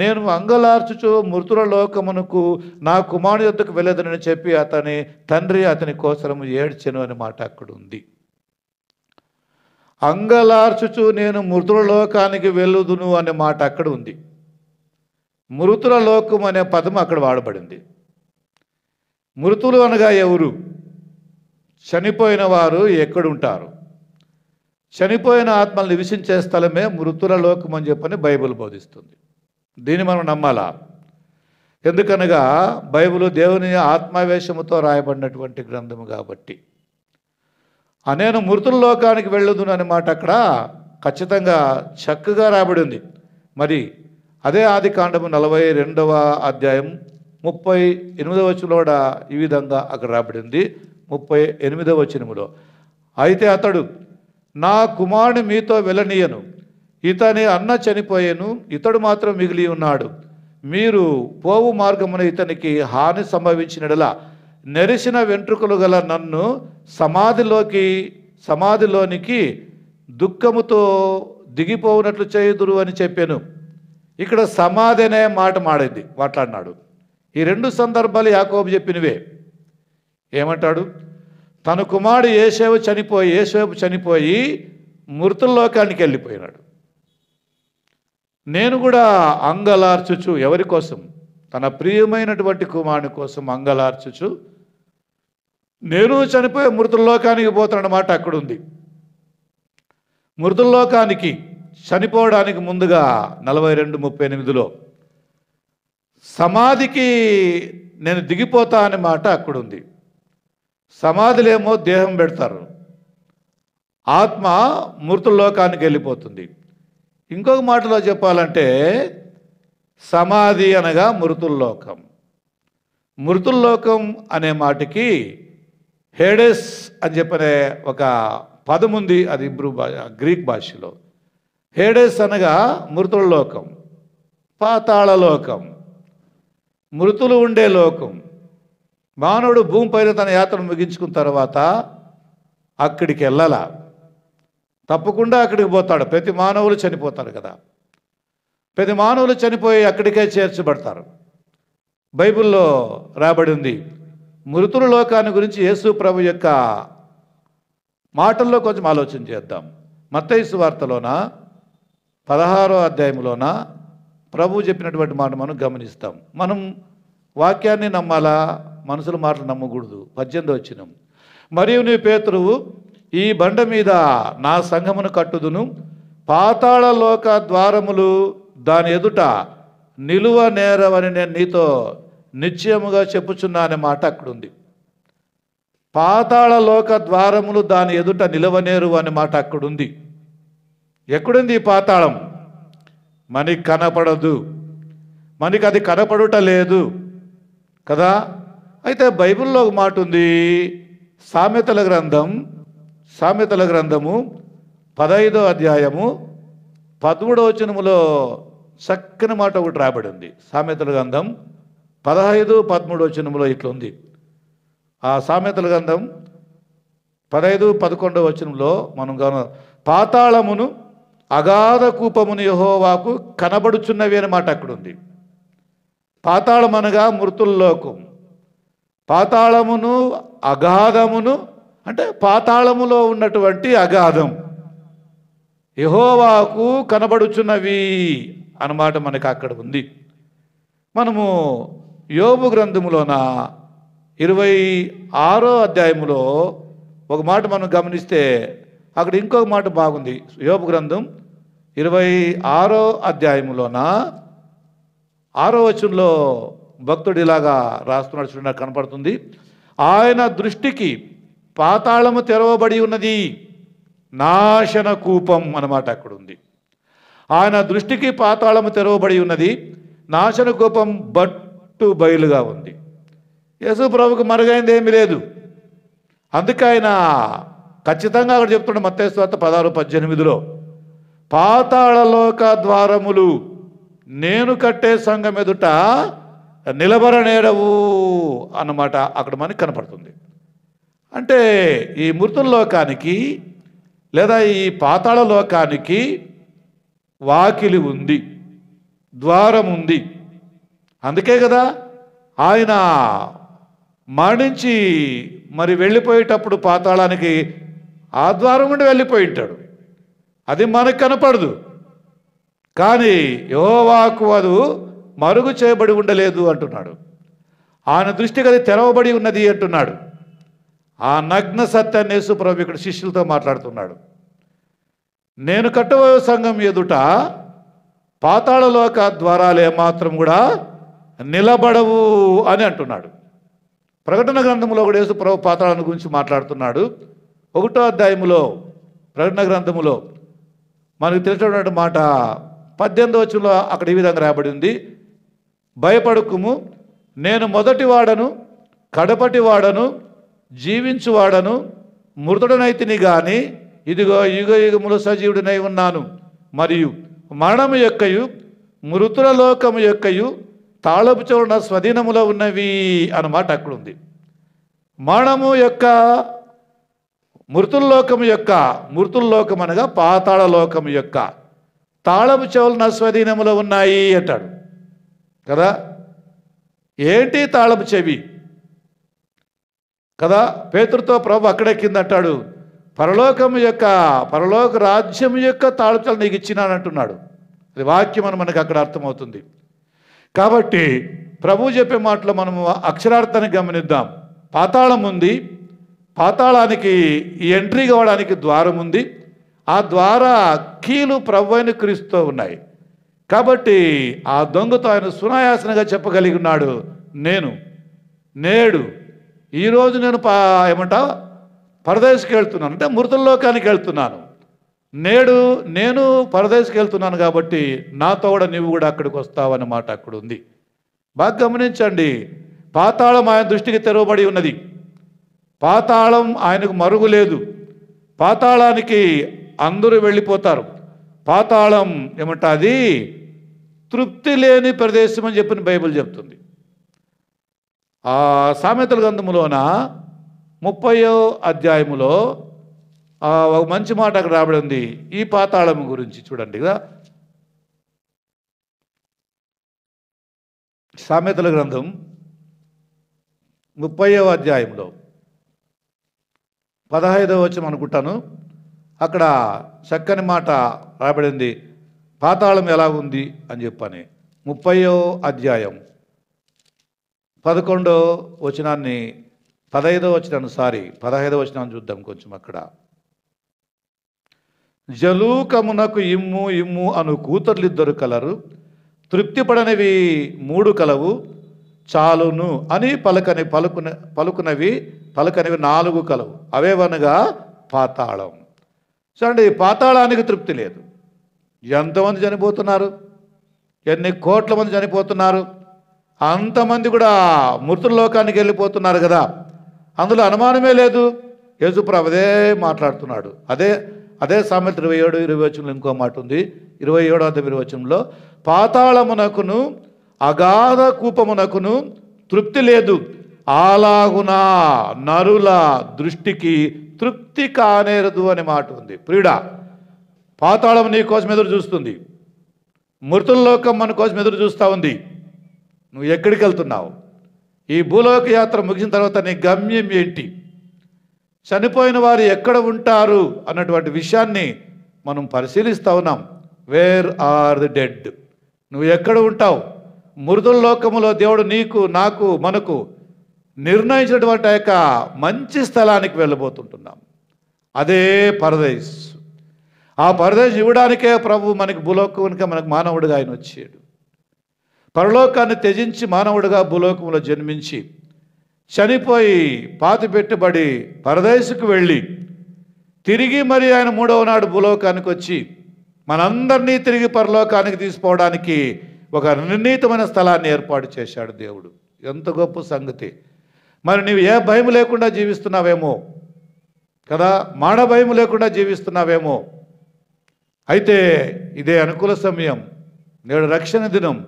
నేను అంగలార్చుచు మృతుల లోకమునకు నా కుమారుడు యొద్దకు వెళ్ళదని చెప్పి అతని తండ్రి అతని కోసరము ఏడ్చెను అనే మాట అక్కడ ఉంది అంగలార్చుచు నేను మృతుల లోకానికి వెళ్ళుదును అనే మాట అక్కడ ఉంది మృతుల లోకం అనే పదం అక్కడ వాడబడింది మృతులు అనగా ఎవరు చనిపోయిన వారు ఎక్కడుంటారు చనిపోయిన ఆత్మలు నివసించే స్థలమే మృతుల లోకం అని చెప్పని బైబిల్ బోధిస్తుంది దీన్ని మనం నమ్మాలా ఎందుకనగా బైబిల్ దేవుని ఆత్మావేశముతో రాయబడినటువంటి గ్రంథము కాబట్టి నేను మృతుల లోకానికి వెళ్ళదును అనే మాట అక్కడ ఖచ్చితంగా చక్కగా రాబడి ఉంది మరి అదే ఆది కాండము నలభై రెండవ అధ్యాయం ముప్పై ఎనిమిదవ వచనంలో ఈ విధంగా అక్కడ రాబడింది ముప్పై ఎనిమిదవ వచనములో అయితే అతడు నా కుమారుని మీతో వెళ్ళనీయను ఇతని అన్న చనిపోయేను ఇతడు మాత్రం మిగిలి ఉన్నాడు మీరు పోవు మార్గమున ఇతనికి హాని సంభవించినడలా నెరిసిన వెంట్రుకలు గల నన్ను సమాధిలోకి సమాధిలోనికి దుఃఖముతో దిగిపోవునట్లు చేయుదురు అని చెప్పాను ఇక్కడ సమాధి అనే మాట మాడింది మాట్లాడినాడు ఈ రెండు సందర్భాలు యాకోబు చెప్పినవే ఏమంటాడు తన కుమారుడు ఏసేవ చనిపోయి ఏసేపు చనిపోయి మృతుల్లోకానికి వెళ్ళిపోయినాడు నేను కూడా అంగలార్చుచు ఎవరి కోసం తన ప్రియమైనటువంటి కుమారుని కోసం అంగలార్చుచు నేను చనిపోయే మృతుల్లోకానికి పోతానన్నమాట అక్కడ ఉంది మృతుల్లోకానికి చనిపోవడానికి ముందుగా నలభై రెండు ముప్పై ఎనిమిదిలో సమాధికి నేను దిగిపోతా అనే మాట అక్కడుంది సమాధిలేమో దేహం పెడతారు ఆత్మ మృతుల్లోకానికి వెళ్ళిపోతుంది ఇంకొక మాటలో చెప్పాలంటే సమాధి అనగా మృతుల్లోకం మృతుల్లోకం అనే మాటకి హేడెస్ అని చెప్పనే ఒక పదం ఉంది అది ఇబ్రూ భాష గ్రీక్ భాషలో హేడెస్ అనగా మృతుల్లోకం లోకం మృతులు ఉండే లోకం మానవుడు భూమిపైన తన యాత్ర ముగించుకున్న తర్వాత అక్కడికి వెళ్ళాల తప్పకుండా అక్కడికి పోతాడు ప్రతి మానవులు చనిపోతారు కదా ప్రతి మానవులు చనిపోయి అక్కడికే చేర్చబడతారు బైబిల్లో రాబడి ఉంది మృతుల లోకాన్ని గురించి యేసు ప్రభు యొక్క మాటల్లో కొంచెం ఆలోచన చేద్దాం మత్తైసు వార్తలోన పదహారో అధ్యాయంలోన ప్రభు చెప్పినటువంటి మాట మనం గమనిస్తాం మనం వాక్యాన్ని నమ్మాలా మనుషుల మాటలు నమ్మకూడదు పద్దెనిమిది వచ్చినాం మరియు నీ పేతురువు ఈ బండ మీద నా సంఘమును కట్టుదును పాతాళలోక ద్వారములు దాని ఎదుట నిలువ నేరవని నేను నీతో నిశ్చయముగా చెప్పుచున్నా అనే మాట అక్కడుంది పాతాళలోక ద్వారములు దాని ఎదుట నిలవనేరు అనే మాట అక్కడుంది ఎక్కడుంది ఈ పాతాళం మనకి కనపడదు మనకి అది కనపడుట లేదు కదా అయితే బైబిల్లో ఒక మాట ఉంది సామెతల గ్రంథం సామెతల గ్రంథము పదహైదో అధ్యాయము పదమూడవ వచనములో చక్కని మాట ఒకటి రాబడింది సామెతల గ్రంథం పదహైదు పదమూడు వచనములో ఇట్లుంది ఆ సామెతల గ్రంథం పదహైదు పదకొండవ వచనంలో మనం గమ పాతాళమును అగాధ కూపమును యహోవాకు కనబడుచున్నవి అనే మాట అక్కడుంది పాతాళం అనగా మృతుల్లోకం పాతాళమును అగాధమును అంటే పాతాళములో ఉన్నటువంటి అగాధం యహోవాకు కనబడుచున్నవి అన్నమాట మనకు అక్కడ ఉంది మనము యోగు గ్రంథములోన ఇరవై ఆరో అధ్యాయములో ఒక మాట మనం గమనిస్తే అక్కడ ఇంకొక మాట బాగుంది యోగు గ్రంథం ఇరవై ఆరో అధ్యాయములోన ఆరో వచనంలో భక్తుడు ఇలాగా రాస్తున్నట్టు కనపడుతుంది ఆయన దృష్టికి పాతాళము తెరవబడి ఉన్నది నాశన కూపం అనమాట అక్కడ ఉంది ఆయన దృష్టికి పాతాళము తెరవబడి ఉన్నది నాశన కూపం బట్టు బయలుగా ఉంది యేసు ప్రభుకు మరుగైంది ఏమీ లేదు అందుకే ఆయన ఖచ్చితంగా అక్కడ చెప్తున్నాడు మత్తేశ్వర్త పదహారు పద్దెనిమిదిలో పాతాళలోక ద్వారములు నేను కట్టే సంఘం ఎదుట నిలబడనేడవు అన్నమాట అక్కడ మనకి కనపడుతుంది అంటే ఈ మృతుల్లోకానికి లేదా ఈ పాతాళ లోకానికి వాకిలి ఉంది ద్వారం ఉంది అందుకే కదా ఆయన మరణించి మరి వెళ్ళిపోయేటప్పుడు పాతాళానికి ఆ ద్వారం ఉండి వెళ్ళిపోయి ఉంటాడు అది మనకు కనపడదు కానీ యోవాకు అది మరుగు చేయబడి ఉండలేదు అంటున్నాడు ఆయన దృష్టికి అది తెరవబడి ఉన్నది అంటున్నాడు ఆ నగ్న సత్యాన్ని ప్రభు ఇక్కడ శిష్యులతో మాట్లాడుతున్నాడు నేను కట్టబోయే సంఘం ఎదుట పాతాళలోక ద్వారాలు ఏమాత్రం కూడా నిలబడవు అని అంటున్నాడు ప్రకటన గ్రంథంలో కూడా ప్రభు పాతాళాన్ని గురించి మాట్లాడుతున్నాడు ఒకటో అధ్యాయంలో ప్రకటన గ్రంథములో మనకు తెలిసినటువంటి మాట పద్దెనిమిది వచ్చంలో అక్కడ ఈ విధంగా ఉంది భయపడుకుము నేను మొదటి వాడను కడపటి వాడను జీవించువాడను మృతుడనైతిని గాని ఇదిగో యుగ యుగములు సజీవుడినై ఉన్నాను మరియు మరణము యొక్కయు మృతుల లోకము యొక్కయు తాళపు చూడ స్వధీనములో ఉన్నవి అన్నమాట అక్కడుంది మరణము యొక్క మృతుల్లోకము యొక్క మృతుల్లోకం అనగా పాతాళ లోకం యొక్క తాళపు చెవులు నా ఉన్నాయి అంటాడు కదా ఏంటి తాళపు చెవి కదా పేతుడితో ప్రభు అక్కడే కింద అంటాడు పరలోకం యొక్క పరలోక రాజ్యం యొక్క తాళుతలు నీకు అంటున్నాడు అది వాక్యం అని మనకు అక్కడ అర్థమవుతుంది కాబట్టి ప్రభు చెప్పే మాటలు మనము అక్షరార్థాన్ని గమనిద్దాం పాతాళం ఉంది పాతాళానికి ఎంట్రీ కావడానికి ద్వారం ఉంది ఆ ద్వారా కీలు అయిన క్రీస్తూ ఉన్నాయి కాబట్టి ఆ దొంగతో ఆయన సునాయాసనగా చెప్పగలిగినాడు నేను నేడు ఈరోజు నేను పా ఏమంట పరదేశ్కి వెళ్తున్నాను అంటే మృతుల్లోకానికి వెళ్తున్నాను నేడు నేను పరదేశ్కి వెళ్తున్నాను కాబట్టి నాతో కూడా నువ్వు కూడా అక్కడికి వస్తావు అన్నమాట అక్కడ ఉంది బాగా గమనించండి పాతాళం ఆయన దృష్టికి తెరవబడి ఉన్నది పాతాళం ఆయనకు మరుగు లేదు పాతాళానికి అందరూ వెళ్ళిపోతారు పాతాళం ఏమంటా అది తృప్తి లేని ప్రదేశం అని చెప్పిన బైబిల్ చెప్తుంది ఆ సామెతల గ్రంథములోన ముప్పయో అధ్యాయములో ఒక మంచి మాట అక్కడ రాబడింది ఈ పాతాళం గురించి చూడండి కదా సామెతల గ్రంథం ముప్పయో అధ్యాయంలో పదహైదవ వచ్చం అనుకుంటాను అక్కడ చక్కని మాట రాబడింది పాతాళం ఎలా ఉంది అని చెప్పని ముప్పయో అధ్యాయం పదకొండో వచనాన్ని పదహైదో వచనాన్ని సారీ పదహైదో వచనాన్ని చూద్దాం కొంచెం అక్కడ జలూకమునకు ఇమ్ము ఇమ్ము అను కూతుర్లిద్దరు కలరు తృప్తిపడనివి మూడు కలవు చాలును అని పలకని పలుకున పలుకునవి పలకనివి నాలుగు కలవు అవేవనగా పాతాళం చూడండి పాతాళానికి తృప్తి లేదు ఎంతమంది చనిపోతున్నారు ఎన్ని కోట్ల మంది చనిపోతున్నారు అంతమంది కూడా మృతుల లోకానికి వెళ్ళిపోతున్నారు కదా అందులో అనుమానమే లేదు యేసుప్రభు అదే మాట్లాడుతున్నాడు అదే అదే సామెత ఇరవై ఏడు ఇరవై ఇంకో మాట ఉంది ఇరవై ఏడో అంత ఇరవై పాతాళమునకును అగాధ కూపమునకును తృప్తి లేదు ఆలాగున నరుల దృష్టికి తృప్తి కానేరదు అనే మాట ఉంది ప్రియుడా పాతాళం నీ కోసం ఎదురు చూస్తుంది మృతుల్లోకం మన కోసం ఎదురు చూస్తూ ఉంది నువ్వు ఎక్కడికి వెళ్తున్నావు ఈ భూలోక యాత్ర ముగిసిన తర్వాత నీ గమ్యం ఏంటి చనిపోయిన వారు ఎక్కడ ఉంటారు అన్నటువంటి విషయాన్ని మనం పరిశీలిస్తూ ఉన్నాం వేర్ ఆర్ ది డెడ్ నువ్వు ఎక్కడ ఉంటావు మృదుల లోకములో దేవుడు నీకు నాకు మనకు నిర్ణయించినటువంటి యొక్క మంచి స్థలానికి వెళ్ళబోతుంటున్నాం అదే పరదేశ్ ఆ పరదేశ్ ఇవ్వడానికే ప్రభు మనకి భూలోకానికి మనకు మానవుడిగా ఆయన వచ్చాడు పరలోకాన్ని త్యజించి మానవుడిగా భూలోకంలో జన్మించి చనిపోయి పాతి పెట్టుబడి పరదేశకు వెళ్ళి తిరిగి మరి ఆయన మూడవ నాడు భూలోకానికి వచ్చి మనందరినీ తిరిగి పరలోకానికి తీసుకోవడానికి ఒక నిర్ణీతమైన స్థలాన్ని ఏర్పాటు చేశాడు దేవుడు ఎంత గొప్ప సంగతి మరి నీవు ఏ భయం లేకుండా జీవిస్తున్నావేమో కదా మాడ భయం లేకుండా జీవిస్తున్నావేమో అయితే ఇదే అనుకూల సమయం నేడు రక్షణ దినం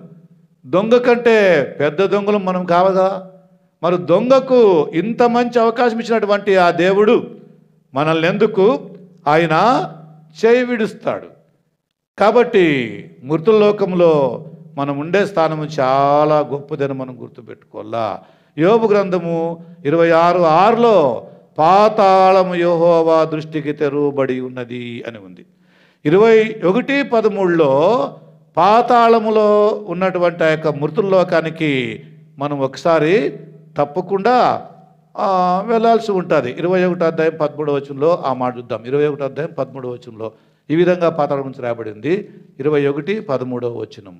దొంగ కంటే పెద్ద దొంగలు మనం కావదా మరి దొంగకు ఇంత మంచి అవకాశం ఇచ్చినటువంటి ఆ దేవుడు మనల్ని ఎందుకు ఆయన చేయి విడుస్తాడు కాబట్టి మృతుల్లోకంలో మనం ఉండే స్థానము చాలా గొప్పదని మనం గుర్తుపెట్టుకోవాలా యోగు గ్రంథము ఇరవై ఆరు ఆరులో పాతాళము యోహోవా దృష్టికి తెరువబడి ఉన్నది అని ఉంది ఇరవై ఒకటి పదమూడులో పాతాళములో ఉన్నటువంటి ఆ యొక్క మృతుల్లోకానికి మనం ఒకసారి తప్పకుండా వెళ్ళాల్సి ఉంటుంది ఇరవై ఒకటి అధ్యాయం పదమూడు వచనంలో ఆ మాట చూద్దాం ఇరవై ఒకటి అధ్యాయం పదమూడు వచనంలో ఈ విధంగా పాతాళం నుంచి రాబడింది ఇరవై ఒకటి పదమూడవ వచనం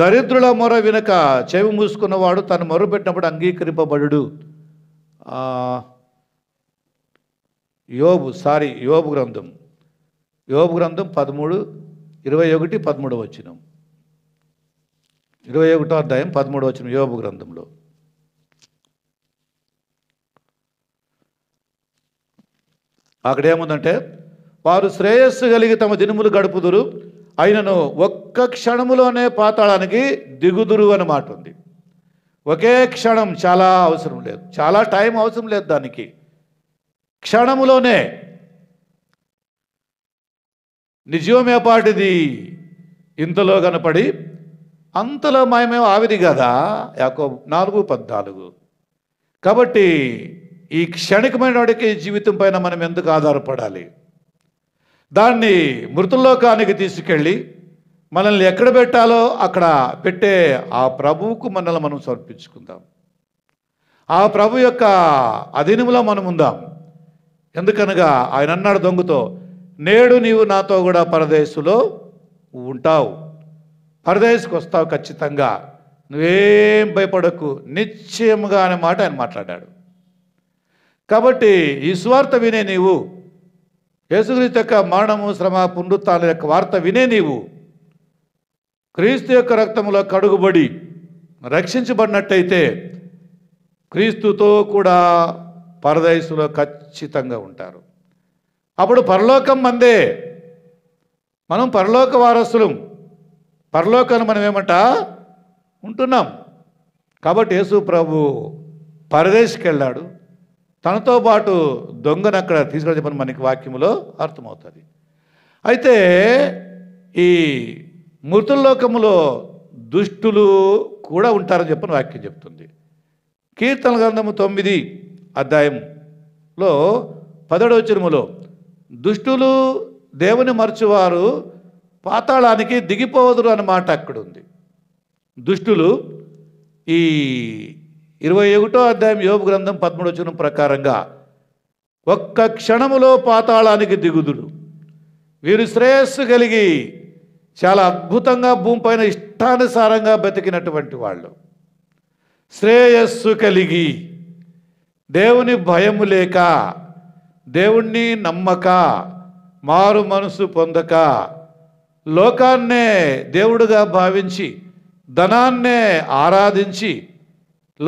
దరిద్రుల మొర వినక చెవి మూసుకున్నవాడు తను పెట్టినప్పుడు అంగీకరింపబడు యోబు సారీ యోబు గ్రంథం యోబు గ్రంథం పదమూడు ఇరవై ఒకటి పదమూడవ వచ్చినం ఇరవై ఒకటో అధ్యాయం పదమూడవ వచ్చిన యోగు గ్రంథంలో అక్కడ ఏముందంటే వారు శ్రేయస్సు కలిగి తమ దినుములు గడుపుదురు అయినను ఒక్క క్షణములోనే పాతాళానికి దిగుదురు అని మాట ఉంది ఒకే క్షణం చాలా అవసరం లేదు చాలా టైం అవసరం లేదు దానికి క్షణములోనే పాటిది ఇంతలో కనపడి అంతలో మాయమే ఆవిరి కదా యాకో నాలుగు పద్నాలుగు కాబట్టి ఈ క్షణికమైనవాడికి జీవితం పైన మనం ఎందుకు ఆధారపడాలి దాన్ని మృతుల్లోకానికి తీసుకెళ్ళి మనల్ని ఎక్కడ పెట్టాలో అక్కడ పెట్టే ఆ ప్రభువుకు మనల్ని మనం సమర్పించుకుందాం ఆ ప్రభు యొక్క అధీనంలో మనం ఉందాం ఎందుకనగా ఆయన అన్నాడు దొంగతో నేడు నీవు నాతో కూడా పరదేశులో ఉంటావు పరదేశుకు వస్తావు ఖచ్చితంగా నువ్వేం భయపడకు నిశ్చయముగా అనే మాట ఆయన మాట్లాడాడు కాబట్టి ఈ స్వార్త వినే నీవు యేసుక్రీస్తు యొక్క మరణము శ్రమ పునరుత్నాల యొక్క వార్త వినే నీవు క్రీస్తు యొక్క రక్తంలో కడుగుబడి రక్షించబడినట్టయితే క్రీస్తుతో కూడా పరదయసులో ఖచ్చితంగా ఉంటారు అప్పుడు పరలోకం మందే మనం పరలోక వారసులం పరలోకాన్ని మనం ఏమంట ఉంటున్నాం కాబట్టి యేసు ప్రభు పరదేశికి వెళ్ళాడు తనతో పాటు దొంగను అక్కడ తీసుకుని చెప్పని మనకి వాక్యంలో అర్థమవుతుంది అయితే ఈ మృతుల్లోకములో దుష్టులు కూడా ఉంటారని చెప్పని వాక్యం చెప్తుంది కీర్తన గ్రంథము తొమ్మిది అధ్యాయంలో పదడవచనములో దుష్టులు దేవుని మరచువారు పాతాళానికి దిగిపోవదురు అన్నమాట ఉంది దుష్టులు ఈ ఇరవై ఒకటో అధ్యాయం యోగ గ్రంథం పదమూడవచనం ప్రకారంగా ఒక్క క్షణములో పాతాళానికి దిగుదుడు వీరు శ్రేయస్సు కలిగి చాలా అద్భుతంగా భూమిపైన ఇష్టానుసారంగా బతికినటువంటి వాళ్ళు శ్రేయస్సు కలిగి దేవుని భయము లేక దేవుణ్ణి నమ్మక మారు మనసు పొందక లోకాన్నే దేవుడుగా భావించి ధనాన్నే ఆరాధించి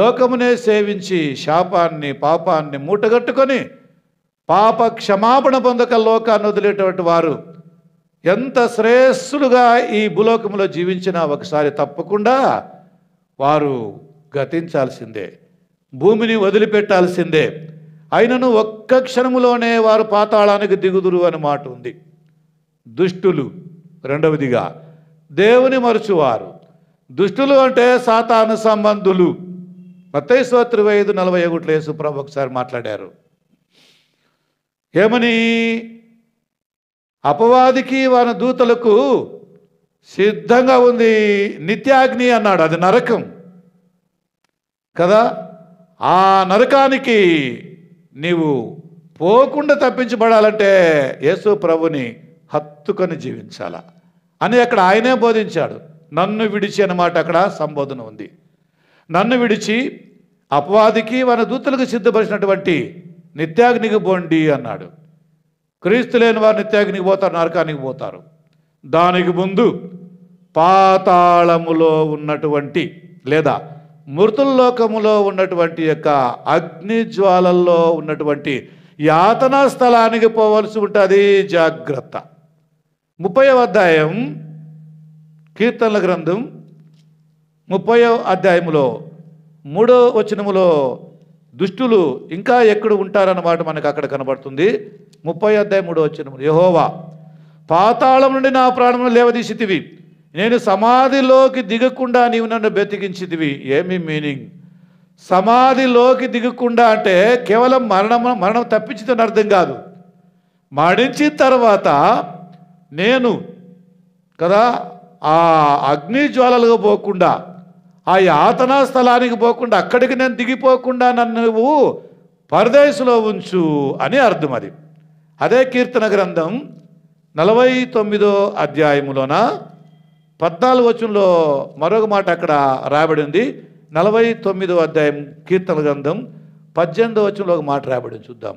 లోకమునే సేవించి శాపాన్ని పాపాన్ని మూటగట్టుకొని పాప క్షమాపణ పొందక లోకాన్ని వదిలేటువంటి వారు ఎంత శ్రేయస్సులుగా ఈ భూలోకంలో జీవించినా ఒకసారి తప్పకుండా వారు గతించాల్సిందే భూమిని వదిలిపెట్టాల్సిందే అయినను ఒక్క క్షణములోనే వారు పాతాళానికి దిగుదురు అని మాట ఉంది దుష్టులు రెండవదిగా దేవుని మరచువారు దుష్టులు అంటే సాతాను సంబంధులు మత్తైశ్వత్ ఇరవై ఐదు నలభై లేసు ప్రభు ఒకసారి మాట్లాడారు ఏమని అపవాదికి వాన దూతలకు సిద్ధంగా ఉంది నిత్యాగ్ని అన్నాడు అది నరకం కదా ఆ నరకానికి నీవు పోకుండా తప్పించబడాలంటే యేసు ప్రభుని హత్తుకొని జీవించాల అని అక్కడ ఆయనే బోధించాడు నన్ను విడిచి అన్నమాట అక్కడ సంబోధన ఉంది నన్ను విడిచి అపవాదికి మన దూతలకు సిద్ధపరిచినటువంటి నిత్యాగ్నికి పోండి అన్నాడు క్రీస్తు లేని వారు నిత్యాగ్నికి పోతారు నరకానికి పోతారు దానికి ముందు పాతాళములో ఉన్నటువంటి లేదా మృతుల్లోకములో ఉన్నటువంటి యొక్క అగ్నిజ్వాలల్లో ఉన్నటువంటి యాతనా స్థలానికి పోవలసి ఉంటుంది జాగ్రత్త ముప్పై అధ్యాయం కీర్తనల గ్రంథం ముప్పై అధ్యాయంలో మూడో వచనములో దుష్టులు ఇంకా ఎక్కడ ఉంటారన్నమాట మనకు అక్కడ కనబడుతుంది ముప్పై అధ్యాయం మూడో వచనములు యహోవా పాతాళం నుండి నా ప్రాణమును లేవదీసి నేను సమాధిలోకి దిగకుండా నీవు నన్ను బ్రతికించిదివి ఏమి మీనింగ్ సమాధిలోకి దిగకుండా అంటే కేవలం మరణం మరణం అని అర్థం కాదు మరణించిన తర్వాత నేను కదా ఆ అగ్ని జ్వాలలుగా పోకుండా ఆ యాతనా స్థలానికి పోకుండా అక్కడికి నేను దిగిపోకుండా నన్ను నువ్వు పరదేశంలో ఉంచు అని అర్థం అది అదే కీర్తన గ్రంథం నలభై తొమ్మిదో అధ్యాయములోన పద్నాలుగు వచనంలో మరొక మాట అక్కడ రాబడి ఉంది నలభై తొమ్మిదో అధ్యాయం కీర్తన గ్రంథం పద్దెనిమిదో వచనంలో ఒక మాట రాబడి చూద్దాం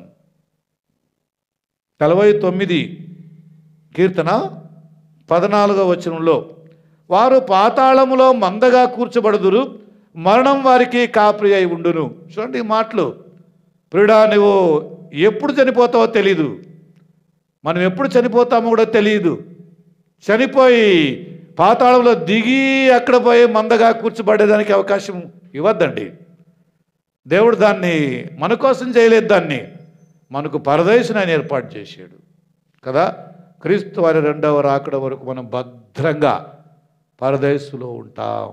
నలభై తొమ్మిది కీర్తన పద్నాలుగో వచనంలో వారు పాతాళములో మందగా కూర్చబడుదురు మరణం వారికి కాపరి అయి ఉండును చూడండి మాటలు ప్రిడా నువ్వు ఎప్పుడు చనిపోతావో తెలీదు మనం ఎప్పుడు చనిపోతామో కూడా తెలియదు చనిపోయి పాతాళంలో దిగి అక్కడ పోయి మందగా కూర్చోబడేదానికి అవకాశం ఇవ్వద్దండి దేవుడు దాన్ని మన కోసం చేయలేదు దాన్ని మనకు పరదేశం ఆయన ఏర్పాటు చేశాడు కదా క్రీస్తు వారి రెండవ రాకడ వరకు మనం భద్రంగా పరదేశులో ఉంటాం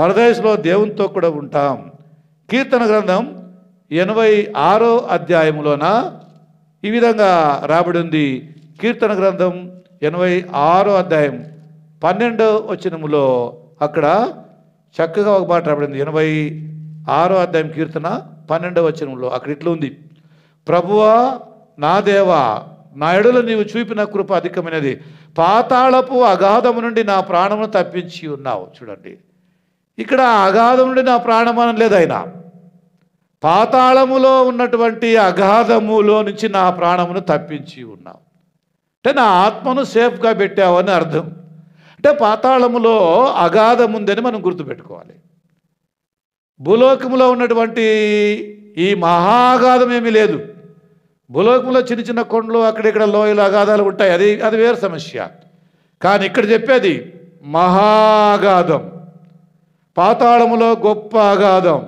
పరదేశులో దేవునితో కూడా ఉంటాం కీర్తన గ్రంథం ఎనభై ఆరో అధ్యాయంలోన ఈ విధంగా రాబడి ఉంది కీర్తన గ్రంథం ఎనభై ఆరో అధ్యాయం పన్నెండో వచనములో అక్కడ చక్కగా ఒక మాట రాబడింది ఎనభై ఆరో అధ్యాయం కీర్తన పన్నెండవ వచనంలో అక్కడ ఇట్లా ఉంది ప్రభువా నా దేవా నా ఎడలు నీవు చూపిన కృప అధికమైనది పాతాళపు అగాధము నుండి నా ప్రాణమును తప్పించి ఉన్నావు చూడండి ఇక్కడ అగాధం నుండి నా ప్రాణమనం లేదు పాతాళములో ఉన్నటువంటి అగాధములో నుంచి నా ప్రాణమును తప్పించి ఉన్నావు అంటే నా ఆత్మను సేఫ్గా పెట్టావని అర్థం అంటే పాతాళములో అగాధం ఉందని మనం గుర్తుపెట్టుకోవాలి భూలోకంలో ఉన్నటువంటి ఈ మహాగాధం ఏమీ లేదు భూలోకంలో చిన్న చిన్న కొండలు అక్కడిక్కడ లోయలు అగాధాలు ఉంటాయి అది అది వేరే సమస్య కానీ ఇక్కడ చెప్పేది మహాగాధం పాతాళములో గొప్ప అగాధం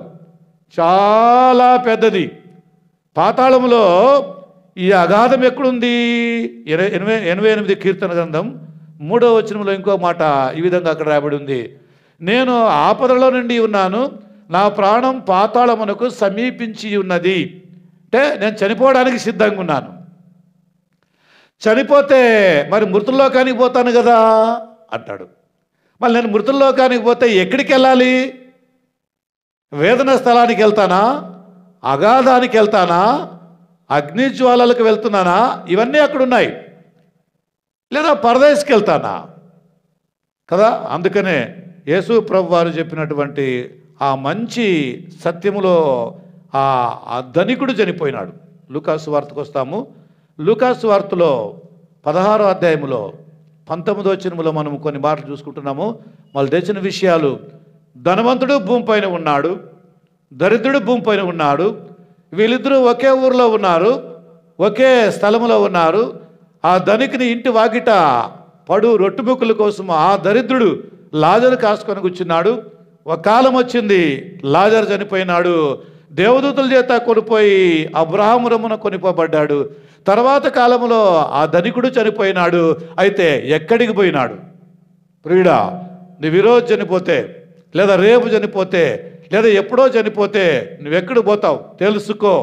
చాలా పెద్దది పాతాళములో ఈ అగాధం ఎక్కడుంది ఇరవై ఎనభై ఎనభై ఎనిమిది కీర్తన గ్రంథం మూడో వచనంలో ఇంకో మాట ఈ విధంగా అక్కడ రాబడి ఉంది నేను ఆపదలో నుండి ఉన్నాను నా ప్రాణం పాతాళమునకు సమీపించి ఉన్నది అంటే నేను చనిపోవడానికి సిద్ధంగా ఉన్నాను చనిపోతే మరి మృతుల్లోకానికి పోతాను కదా అంటాడు మళ్ళీ నేను మృతుల్లోకానికి పోతే ఎక్కడికి వెళ్ళాలి వేదన స్థలానికి వెళ్తానా అగాధానికి వెళ్తానా అగ్నిజ్వాలకు వెళ్తున్నానా ఇవన్నీ అక్కడున్నాయి లేదా పరదేశ్కి వెళ్తానా కదా అందుకనే యేసు ప్రభు వారు చెప్పినటువంటి ఆ మంచి సత్యములో ఆ ధనికుడు చనిపోయినాడు లూకాసు వార్తకు వస్తాము లూకాసు వార్తలో పదహారో అధ్యాయములో పంతొమ్మిదో చినుములో మనం కొన్ని మాటలు చూసుకుంటున్నాము వాళ్ళు తెచ్చిన విషయాలు ధనవంతుడు భూమిపైన ఉన్నాడు దరిద్రుడు భూమిపైన ఉన్నాడు వీళ్ళిద్దరూ ఒకే ఊరిలో ఉన్నారు ఒకే స్థలంలో ఉన్నారు ఆ ధనికుని ఇంటి వాకిట పడు రొట్టుముక్కుల కోసం ఆ దరిద్రుడు లాజర్ కాసుకొని కూర్చున్నాడు ఒక కాలం వచ్చింది లాజర్ చనిపోయినాడు దేవదూతుల చేత కొనిపోయి రమ్మున కొనిపోబడ్డాడు తర్వాత కాలంలో ఆ ధనికుడు చనిపోయినాడు అయితే ఎక్కడికి పోయినాడు ప్రియుడా నువ్వు ఈరోజు చనిపోతే లేదా రేపు చనిపోతే లేదా ఎప్పుడో చనిపోతే నువ్వెక్కడికి పోతావు తెలుసుకో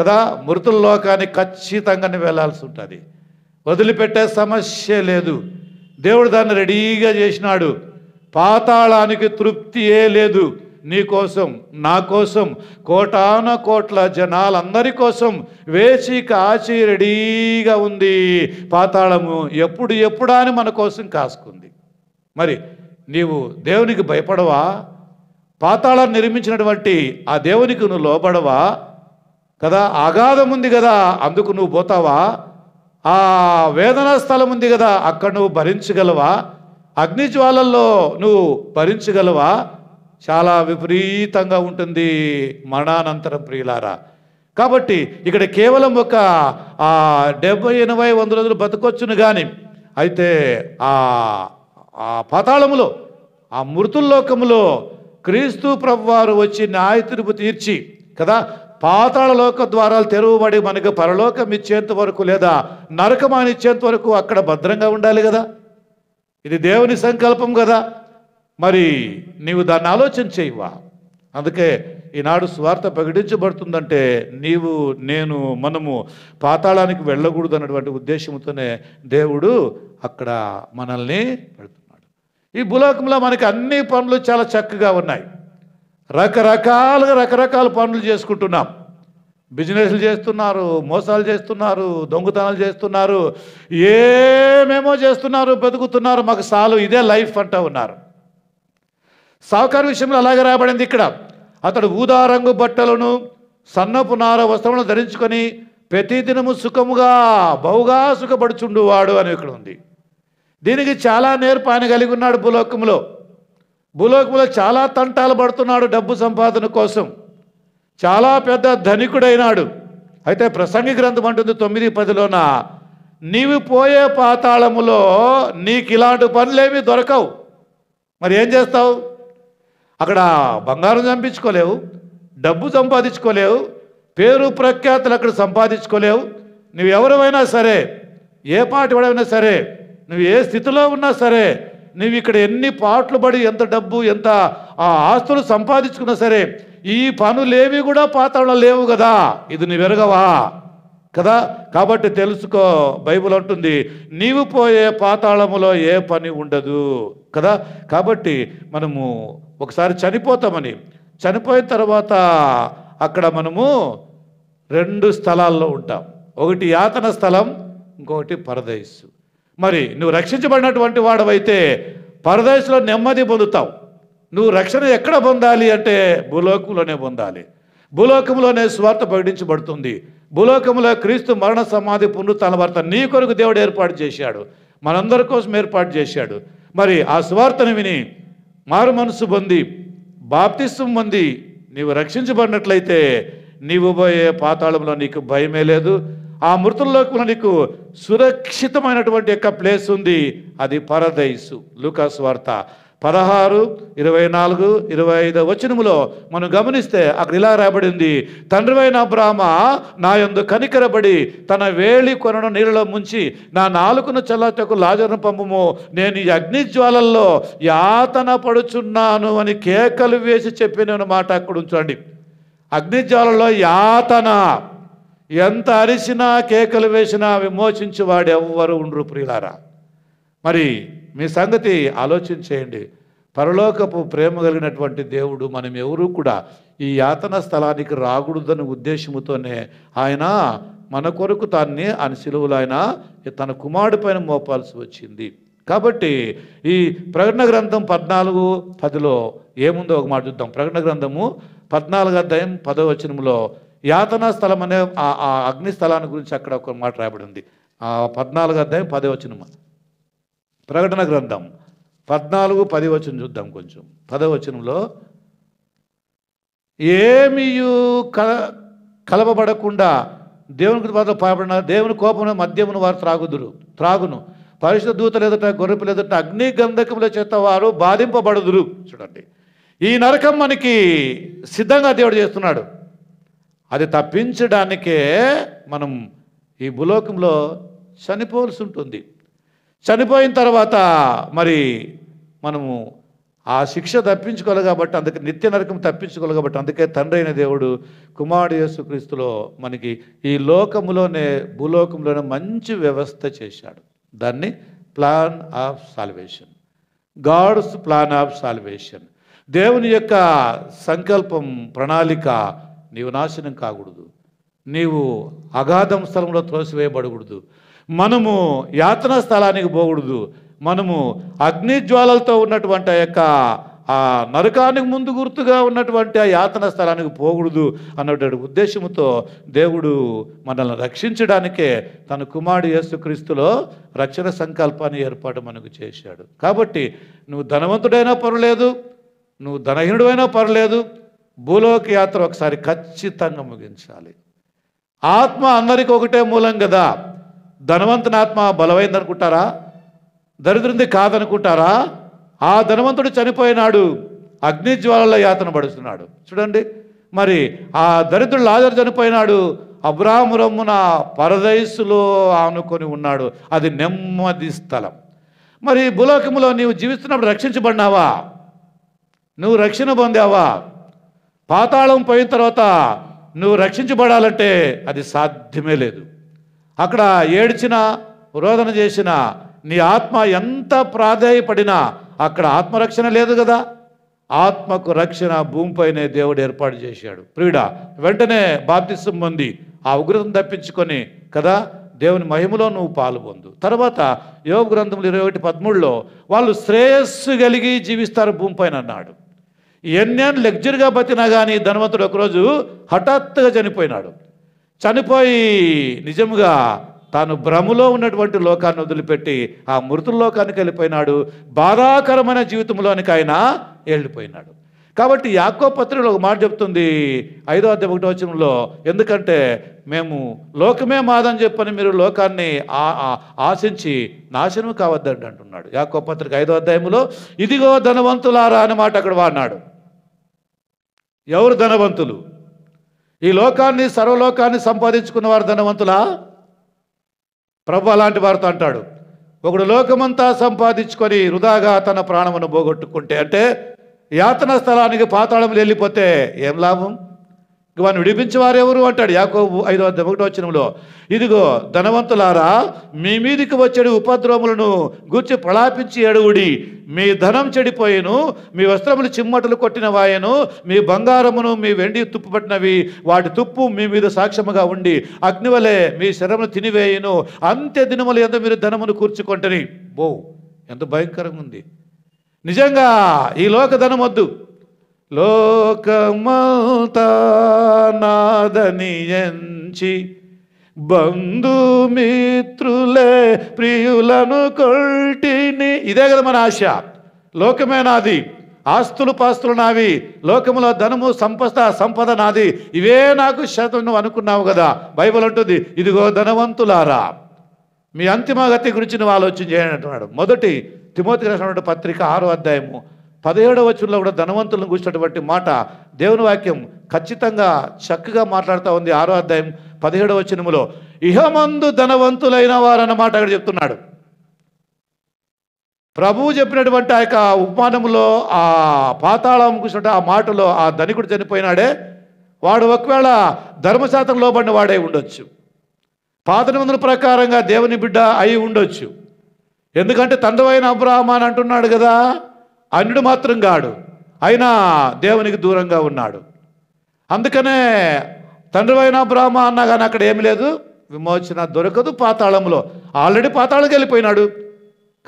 కదా మృతుల లోకానికి ఖచ్చితంగా నువ్వు వెళ్ళాల్సి ఉంటుంది వదిలిపెట్టే సమస్య లేదు దేవుడు దాన్ని రెడీగా చేసినాడు పాతాళానికి తృప్తియే లేదు నీ కోసం నా కోసం కోటాన కోట్ల జనాలందరి కోసం వేచి కాచి రెడీగా ఉంది పాతాళము ఎప్పుడు ఎప్పుడా అని మన కోసం కాసుకుంది మరి నీవు దేవునికి భయపడవా పాతాళాన్ని నిర్మించినటువంటి ఆ దేవునికి నువ్వు లోబడవా కదా అగాధం ఉంది కదా అందుకు నువ్వు పోతావా ఆ వేదనా స్థలం ఉంది కదా అక్కడ నువ్వు భరించగలవా అగ్నిజ్వాలల్లో నువ్వు భరించగలవా చాలా విపరీతంగా ఉంటుంది మరణానంతరం ప్రియులారా కాబట్టి ఇక్కడ కేవలం ఒక డెబ్బై ఎనభై వంద రోజులు బతకొచ్చును కానీ అయితే ఆ పాతాళములో ఆ మృతుల్లోకములో క్రీస్తు ప్రభువారు వచ్చి న్యాయ తీర్పు తీర్చి కదా పాతాళలోక ద్వారాలు తెరవబడి మనకు పరలోకం ఇచ్చేంత వరకు లేదా నరకమాని ఇచ్చేంత వరకు అక్కడ భద్రంగా ఉండాలి కదా ఇది దేవుని సంకల్పం కదా మరి నీవు దాన్ని ఆలోచన చేయవా అందుకే ఈనాడు స్వార్థ ప్రకటించబడుతుందంటే నీవు నేను మనము పాతాళానికి వెళ్ళకూడదు అన్నటువంటి ఉద్దేశంతోనే దేవుడు అక్కడ మనల్ని పెడుతున్నాడు ఈ భూలోకంలో మనకి అన్ని పనులు చాలా చక్కగా ఉన్నాయి రకరకాలుగా రకరకాల పనులు చేసుకుంటున్నాం బిజినెస్లు చేస్తున్నారు మోసాలు చేస్తున్నారు దొంగతనాలు చేస్తున్నారు ఏమేమో చేస్తున్నారు బతుకుతున్నారు మాకు సాలు ఇదే లైఫ్ అంటూ ఉన్నారు సావుకారు విషయంలో అలాగే రాబడింది ఇక్కడ అతడు ఊదారంగు బట్టలను సన్నపు నార వస్త్రములను ధరించుకొని ప్రతిదినము సుఖముగా బహుగా సుఖపడుచుండువాడు అని ఇక్కడ ఉంది దీనికి చాలా నేర్పు ఆయన కలిగి ఉన్నాడు భూలోకంలో భూలోకంలో చాలా తంటాలు పడుతున్నాడు డబ్బు సంపాదన కోసం చాలా పెద్ద ధనికుడైనాడు అయితే ప్రసంగి గ్రంథం అంటుంది తొమ్మిది పదిలోన నీవు పోయే పాతాళములో నీకు ఇలాంటి పనులేమి దొరకవు మరి ఏం చేస్తావు అక్కడ బంగారం చంపించుకోలేవు డబ్బు సంపాదించుకోలేవు పేరు ప్రఖ్యాతులు అక్కడ సంపాదించుకోలేవు నువ్వు ఎవరైనా సరే ఏ పాటి వాడైనా సరే నువ్వు ఏ స్థితిలో ఉన్నా సరే నువ్వు ఇక్కడ ఎన్ని పాటలు పడి ఎంత డబ్బు ఎంత ఆ ఆస్తులు సంపాదించుకున్నా సరే ఈ పనులేవి కూడా పాతాళం లేవు కదా ఇది నువ్వు ఎరగవా కదా కాబట్టి తెలుసుకో బైబుల్ అంటుంది నీవు పోయే పాతాళములో ఏ పని ఉండదు కదా కాబట్టి మనము ఒకసారి చనిపోతామని చనిపోయిన తర్వాత అక్కడ మనము రెండు స్థలాల్లో ఉంటాం ఒకటి యాతన స్థలం ఇంకొకటి పరదయస్సు మరి నువ్వు రక్షించబడినటువంటి వాడవైతే పరదేశంలో నెమ్మది పొందుతావు నువ్వు రక్షణ ఎక్కడ పొందాలి అంటే భూలోకంలోనే పొందాలి భూలోకంలోనే స్వార్థ ప్రకటించబడుతుంది భూలోకంలో క్రీస్తు మరణ సమాధి పునరుత్న భర్త నీ కొరకు దేవుడు ఏర్పాటు చేశాడు మనందరి కోసం ఏర్పాటు చేశాడు మరి ఆ స్వార్థను విని మారు మనసు పొంది బాప్తిస్వం పొంది నీవు రక్షించబడినట్లయితే నీవు పోయే పాతాళంలో నీకు భయమే లేదు ఆ కూడా నీకు సురక్షితమైనటువంటి యొక్క ప్లేస్ ఉంది అది పరదైసు లూకాస్ వార్త పదహారు ఇరవై నాలుగు ఇరవై ఐదు వచనములో మనం గమనిస్తే అక్కడ ఇలా రాబడింది తండ్రివైన బ్రాహ్మ నా యందు కనికరబడి తన వేలి కొనను నీళ్ళలో ముంచి నా నాలుగున చల్లటకు లాజరును పంపము నేను ఈ అగ్నిజ్వాలల్లో యాతన పడుచున్నాను అని కేకలు వేసి చెప్పిన మాట అక్కడ ఉంచండి అగ్నిజ్వాలలో యాతన ఎంత అరిసినా కేకలు వేసినా విమోచించి వాడు ఎవ్వరు ఉండరు ప్రియులారా మరి మీ సంగతి ఆలోచించేయండి పరలోకపు ప్రేమ కలిగినటువంటి దేవుడు మనం ఎవరూ కూడా ఈ యాతన స్థలానికి రాకూడదనే ఉద్దేశముతోనే ఆయన మన కొరకు తాన్ని అనుశిలువులు ఆయన తన కుమారుడి పైన మోపాల్సి వచ్చింది కాబట్టి ఈ ప్రకటన గ్రంథం పద్నాలుగు పదిలో ఏముందో ఒక మాట చూద్దాం ప్రకటన గ్రంథము పద్నాలుగు అధ్యాయం పదవచనంలో యాతనా స్థలం అనే ఆ అగ్ని స్థలాన్ని గురించి అక్కడ ఒక మాట రాయబడి ఉంది ఆ పద్నాలుగు అధ్యాయం పది వచ్చిన ప్రకటన గ్రంథం పద్నాలుగు పది వచ్చిన చూద్దాం కొంచెం పదవచనంలో ఏమియు కల కలపబడకుండా దేవుని పాత్ర పాపడిన దేవుని కోపమున మద్యమును వారు త్రాగుదురు త్రాగును పరిశుద్ధ దూతలు ఎదుట గొర్రెపులు ఎదుట అగ్ని గంధకముల చేత వారు బాధింపబడుదురు చూడండి ఈ నరకం మనకి సిద్ధంగా దేవుడు చేస్తున్నాడు అది తప్పించడానికే మనం ఈ భూలోకంలో చనిపోవలసి ఉంటుంది చనిపోయిన తర్వాత మరి మనము ఆ శిక్ష తప్పించుకోవాలి కాబట్టి అందుకే నిత్య నరకం తప్పించుకోవాలి కాబట్టి అందుకే తండ్రి అయిన దేవుడు కుమారుడు యేసుక్రీస్తులో మనకి ఈ లోకములోనే భూలోకంలోనే మంచి వ్యవస్థ చేశాడు దాన్ని plan of salvation God's plan of salvation దేవుని యొక్క సంకల్పం ప్రణాళిక నీవు నాశనం కాకూడదు నీవు అగాధం స్థలంలో త్రోసివేయబడకూడదు మనము యాతన స్థలానికి పోకూడదు మనము అగ్నిజ్వాలలతో ఉన్నటువంటి యొక్క ఆ నరకానికి ముందు గుర్తుగా ఉన్నటువంటి ఆ యాతన స్థలానికి పోకూడదు అన్నటువంటి ఉద్దేశంతో దేవుడు మనల్ని రక్షించడానికే తన కుమారుడు యేసుక్రీస్తులో రక్షణ సంకల్పాన్ని ఏర్పాటు మనకు చేశాడు కాబట్టి నువ్వు ధనవంతుడైనా పర్వాలేదు నువ్వు ధనహీనుడైనా పర్లేదు భూలోక యాత్ర ఒకసారి ఖచ్చితంగా ముగించాలి ఆత్మ అందరికి ఒకటే మూలం కదా ధనవంతుని ఆత్మ బలమైంది అనుకుంటారా దరిద్రుంది కాదనుకుంటారా ఆ ధనవంతుడు చనిపోయినాడు అగ్నిజ్వాలలో యాతన పడుతున్నాడు చూడండి మరి ఆ దరిద్రుడు లాజర్ చనిపోయినాడు అబ్రాహ్మరమ్మున పరదయస్సులో ఆనుకొని ఉన్నాడు అది నెమ్మది స్థలం మరి భూలోకములో నీవు జీవిస్తున్నప్పుడు రక్షించబడినావా నువ్వు రక్షణ పొందావా పాతాళం పోయిన తర్వాత నువ్వు రక్షించబడాలంటే అది సాధ్యమే లేదు అక్కడ ఏడ్చినా రోదన చేసినా నీ ఆత్మ ఎంత ప్రాధాయపడినా అక్కడ ఆత్మరక్షణ లేదు కదా ఆత్మకు రక్షణ భూమిపైనే దేవుడు ఏర్పాటు చేశాడు ప్రియుడ వెంటనే బాప్తిసం పొంది ఆ ఉగ్రతను తప్పించుకొని కదా దేవుని మహిమలో నువ్వు పాల్పొందు తర్వాత యోగ గ్రంథములు ఇరవై ఒకటి పదమూడులో వాళ్ళు శ్రేయస్సు కలిగి జీవిస్తారు భూమిపైన అన్నాడు ఎన్నేళ్ళు లెగ్జర్గా బతినా కానీ ధనవంతుడు ఒకరోజు హఠాత్తుగా చనిపోయినాడు చనిపోయి నిజంగా తాను భ్రమలో ఉన్నటువంటి లోకాన్ని వదిలిపెట్టి ఆ మృతుల లోకానికి వెళ్ళిపోయినాడు బాధాకరమైన జీవితంలోనికి ఆయన వెళ్ళిపోయినాడు కాబట్టి యాకో పత్రికలు ఒక మాట చెప్తుంది ఐదో అధ్యయ ఒకటో వచనంలో ఎందుకంటే మేము లోకమే మాదని చెప్పని మీరు లోకాన్ని ఆశించి నాశనం కావద్దండి అంటున్నాడు యాకో పత్రిక ఐదో అధ్యాయంలో ఇదిగో ధనవంతులారా అనమాట మాట అక్కడ వాడినాడు ఎవరు ధనవంతులు ఈ లోకాన్ని సర్వలోకాన్ని సంపాదించుకున్న వారు ధనవంతులా ప్రభు అలాంటి వారితో అంటాడు ఒకడు లోకమంతా సంపాదించుకొని వృధాగా తన ప్రాణమును పోగొట్టుకుంటే అంటే యాతన స్థలానికి పాతాళం వెళ్ళిపోతే ఏం లాభం వాడిని విడిపించేవారు ఎవరు అంటాడు యాకోబు ఐదో ఒకటో వచ్చినంలో ఇదిగో ధనవంతులారా మీ మీదికి వచ్చేడు ఉపద్రవములను గుర్చి ప్రలాపించి అడుగుడి మీ ధనం చెడిపోయేను మీ వస్త్రములు చిమ్మటలు కొట్టిన వాయను మీ బంగారమును మీ వెండి తుప్పుపట్టినవి వాటి తుప్పు మీ మీద సాక్ష్యముగా ఉండి అగ్నివలే మీ శరమును తినివేయను అంత్య దినములు ఎంత మీరు ధనమును కూర్చుకొంటని బో ఎంత భయంకరంగా ఉంది నిజంగా ఈ లోక ధనం వద్దు లోకమౌతా నాదని ఎంచి బంధుమిత్రులే ప్రియులను కొల్టిని ఇదే కదా మన ఆశ లోకమే నాది ఆస్తులు పాస్తులు నావి లోకములో ధనము సంపద సంపద నాది ఇవే నాకు శాతం నువ్వు అనుకున్నావు కదా బైబుల్ అంటుంది ఇదిగో ధనవంతులారా మీ అంతిమగతి గురించి నువ్వు ఆలోచన చేయండి మొదటి తిమోతి రాసినటువంటి పత్రిక ఆరో అధ్యాయము పదిహేడవ వచనంలో కూడా ధనవంతులను కూర్చున్నటువంటి మాట దేవుని వాక్యం ఖచ్చితంగా చక్కగా మాట్లాడుతూ ఉంది ఆరో అధ్యాయం పదిహేడవ వచనములో ఇహమందు ధనవంతులైన మాట అక్కడ చెప్తున్నాడు ప్రభువు చెప్పినటువంటి ఆ యొక్క ఉపమానములో ఆ పాతాళం కూర్చుంటే ఆ మాటలో ఆ ధనికుడు చనిపోయినాడే వాడు ఒకవేళ ధర్మశాతం లోబడిన వాడే ఉండొచ్చు పాత నిబంధన ప్రకారంగా దేవుని బిడ్డ అయి ఉండొచ్చు ఎందుకంటే తండ్రి అయిన అబ్రాహం అని అంటున్నాడు కదా అన్యుడు మాత్రం కాడు అయినా దేవునికి దూరంగా ఉన్నాడు అందుకనే తండ్రి అయిన బ్రాహ్మ అన్నా కానీ అక్కడ ఏమి లేదు విమోచన దొరకదు పాతాళంలో ఆల్రెడీ పాతాళకి వెళ్ళిపోయినాడు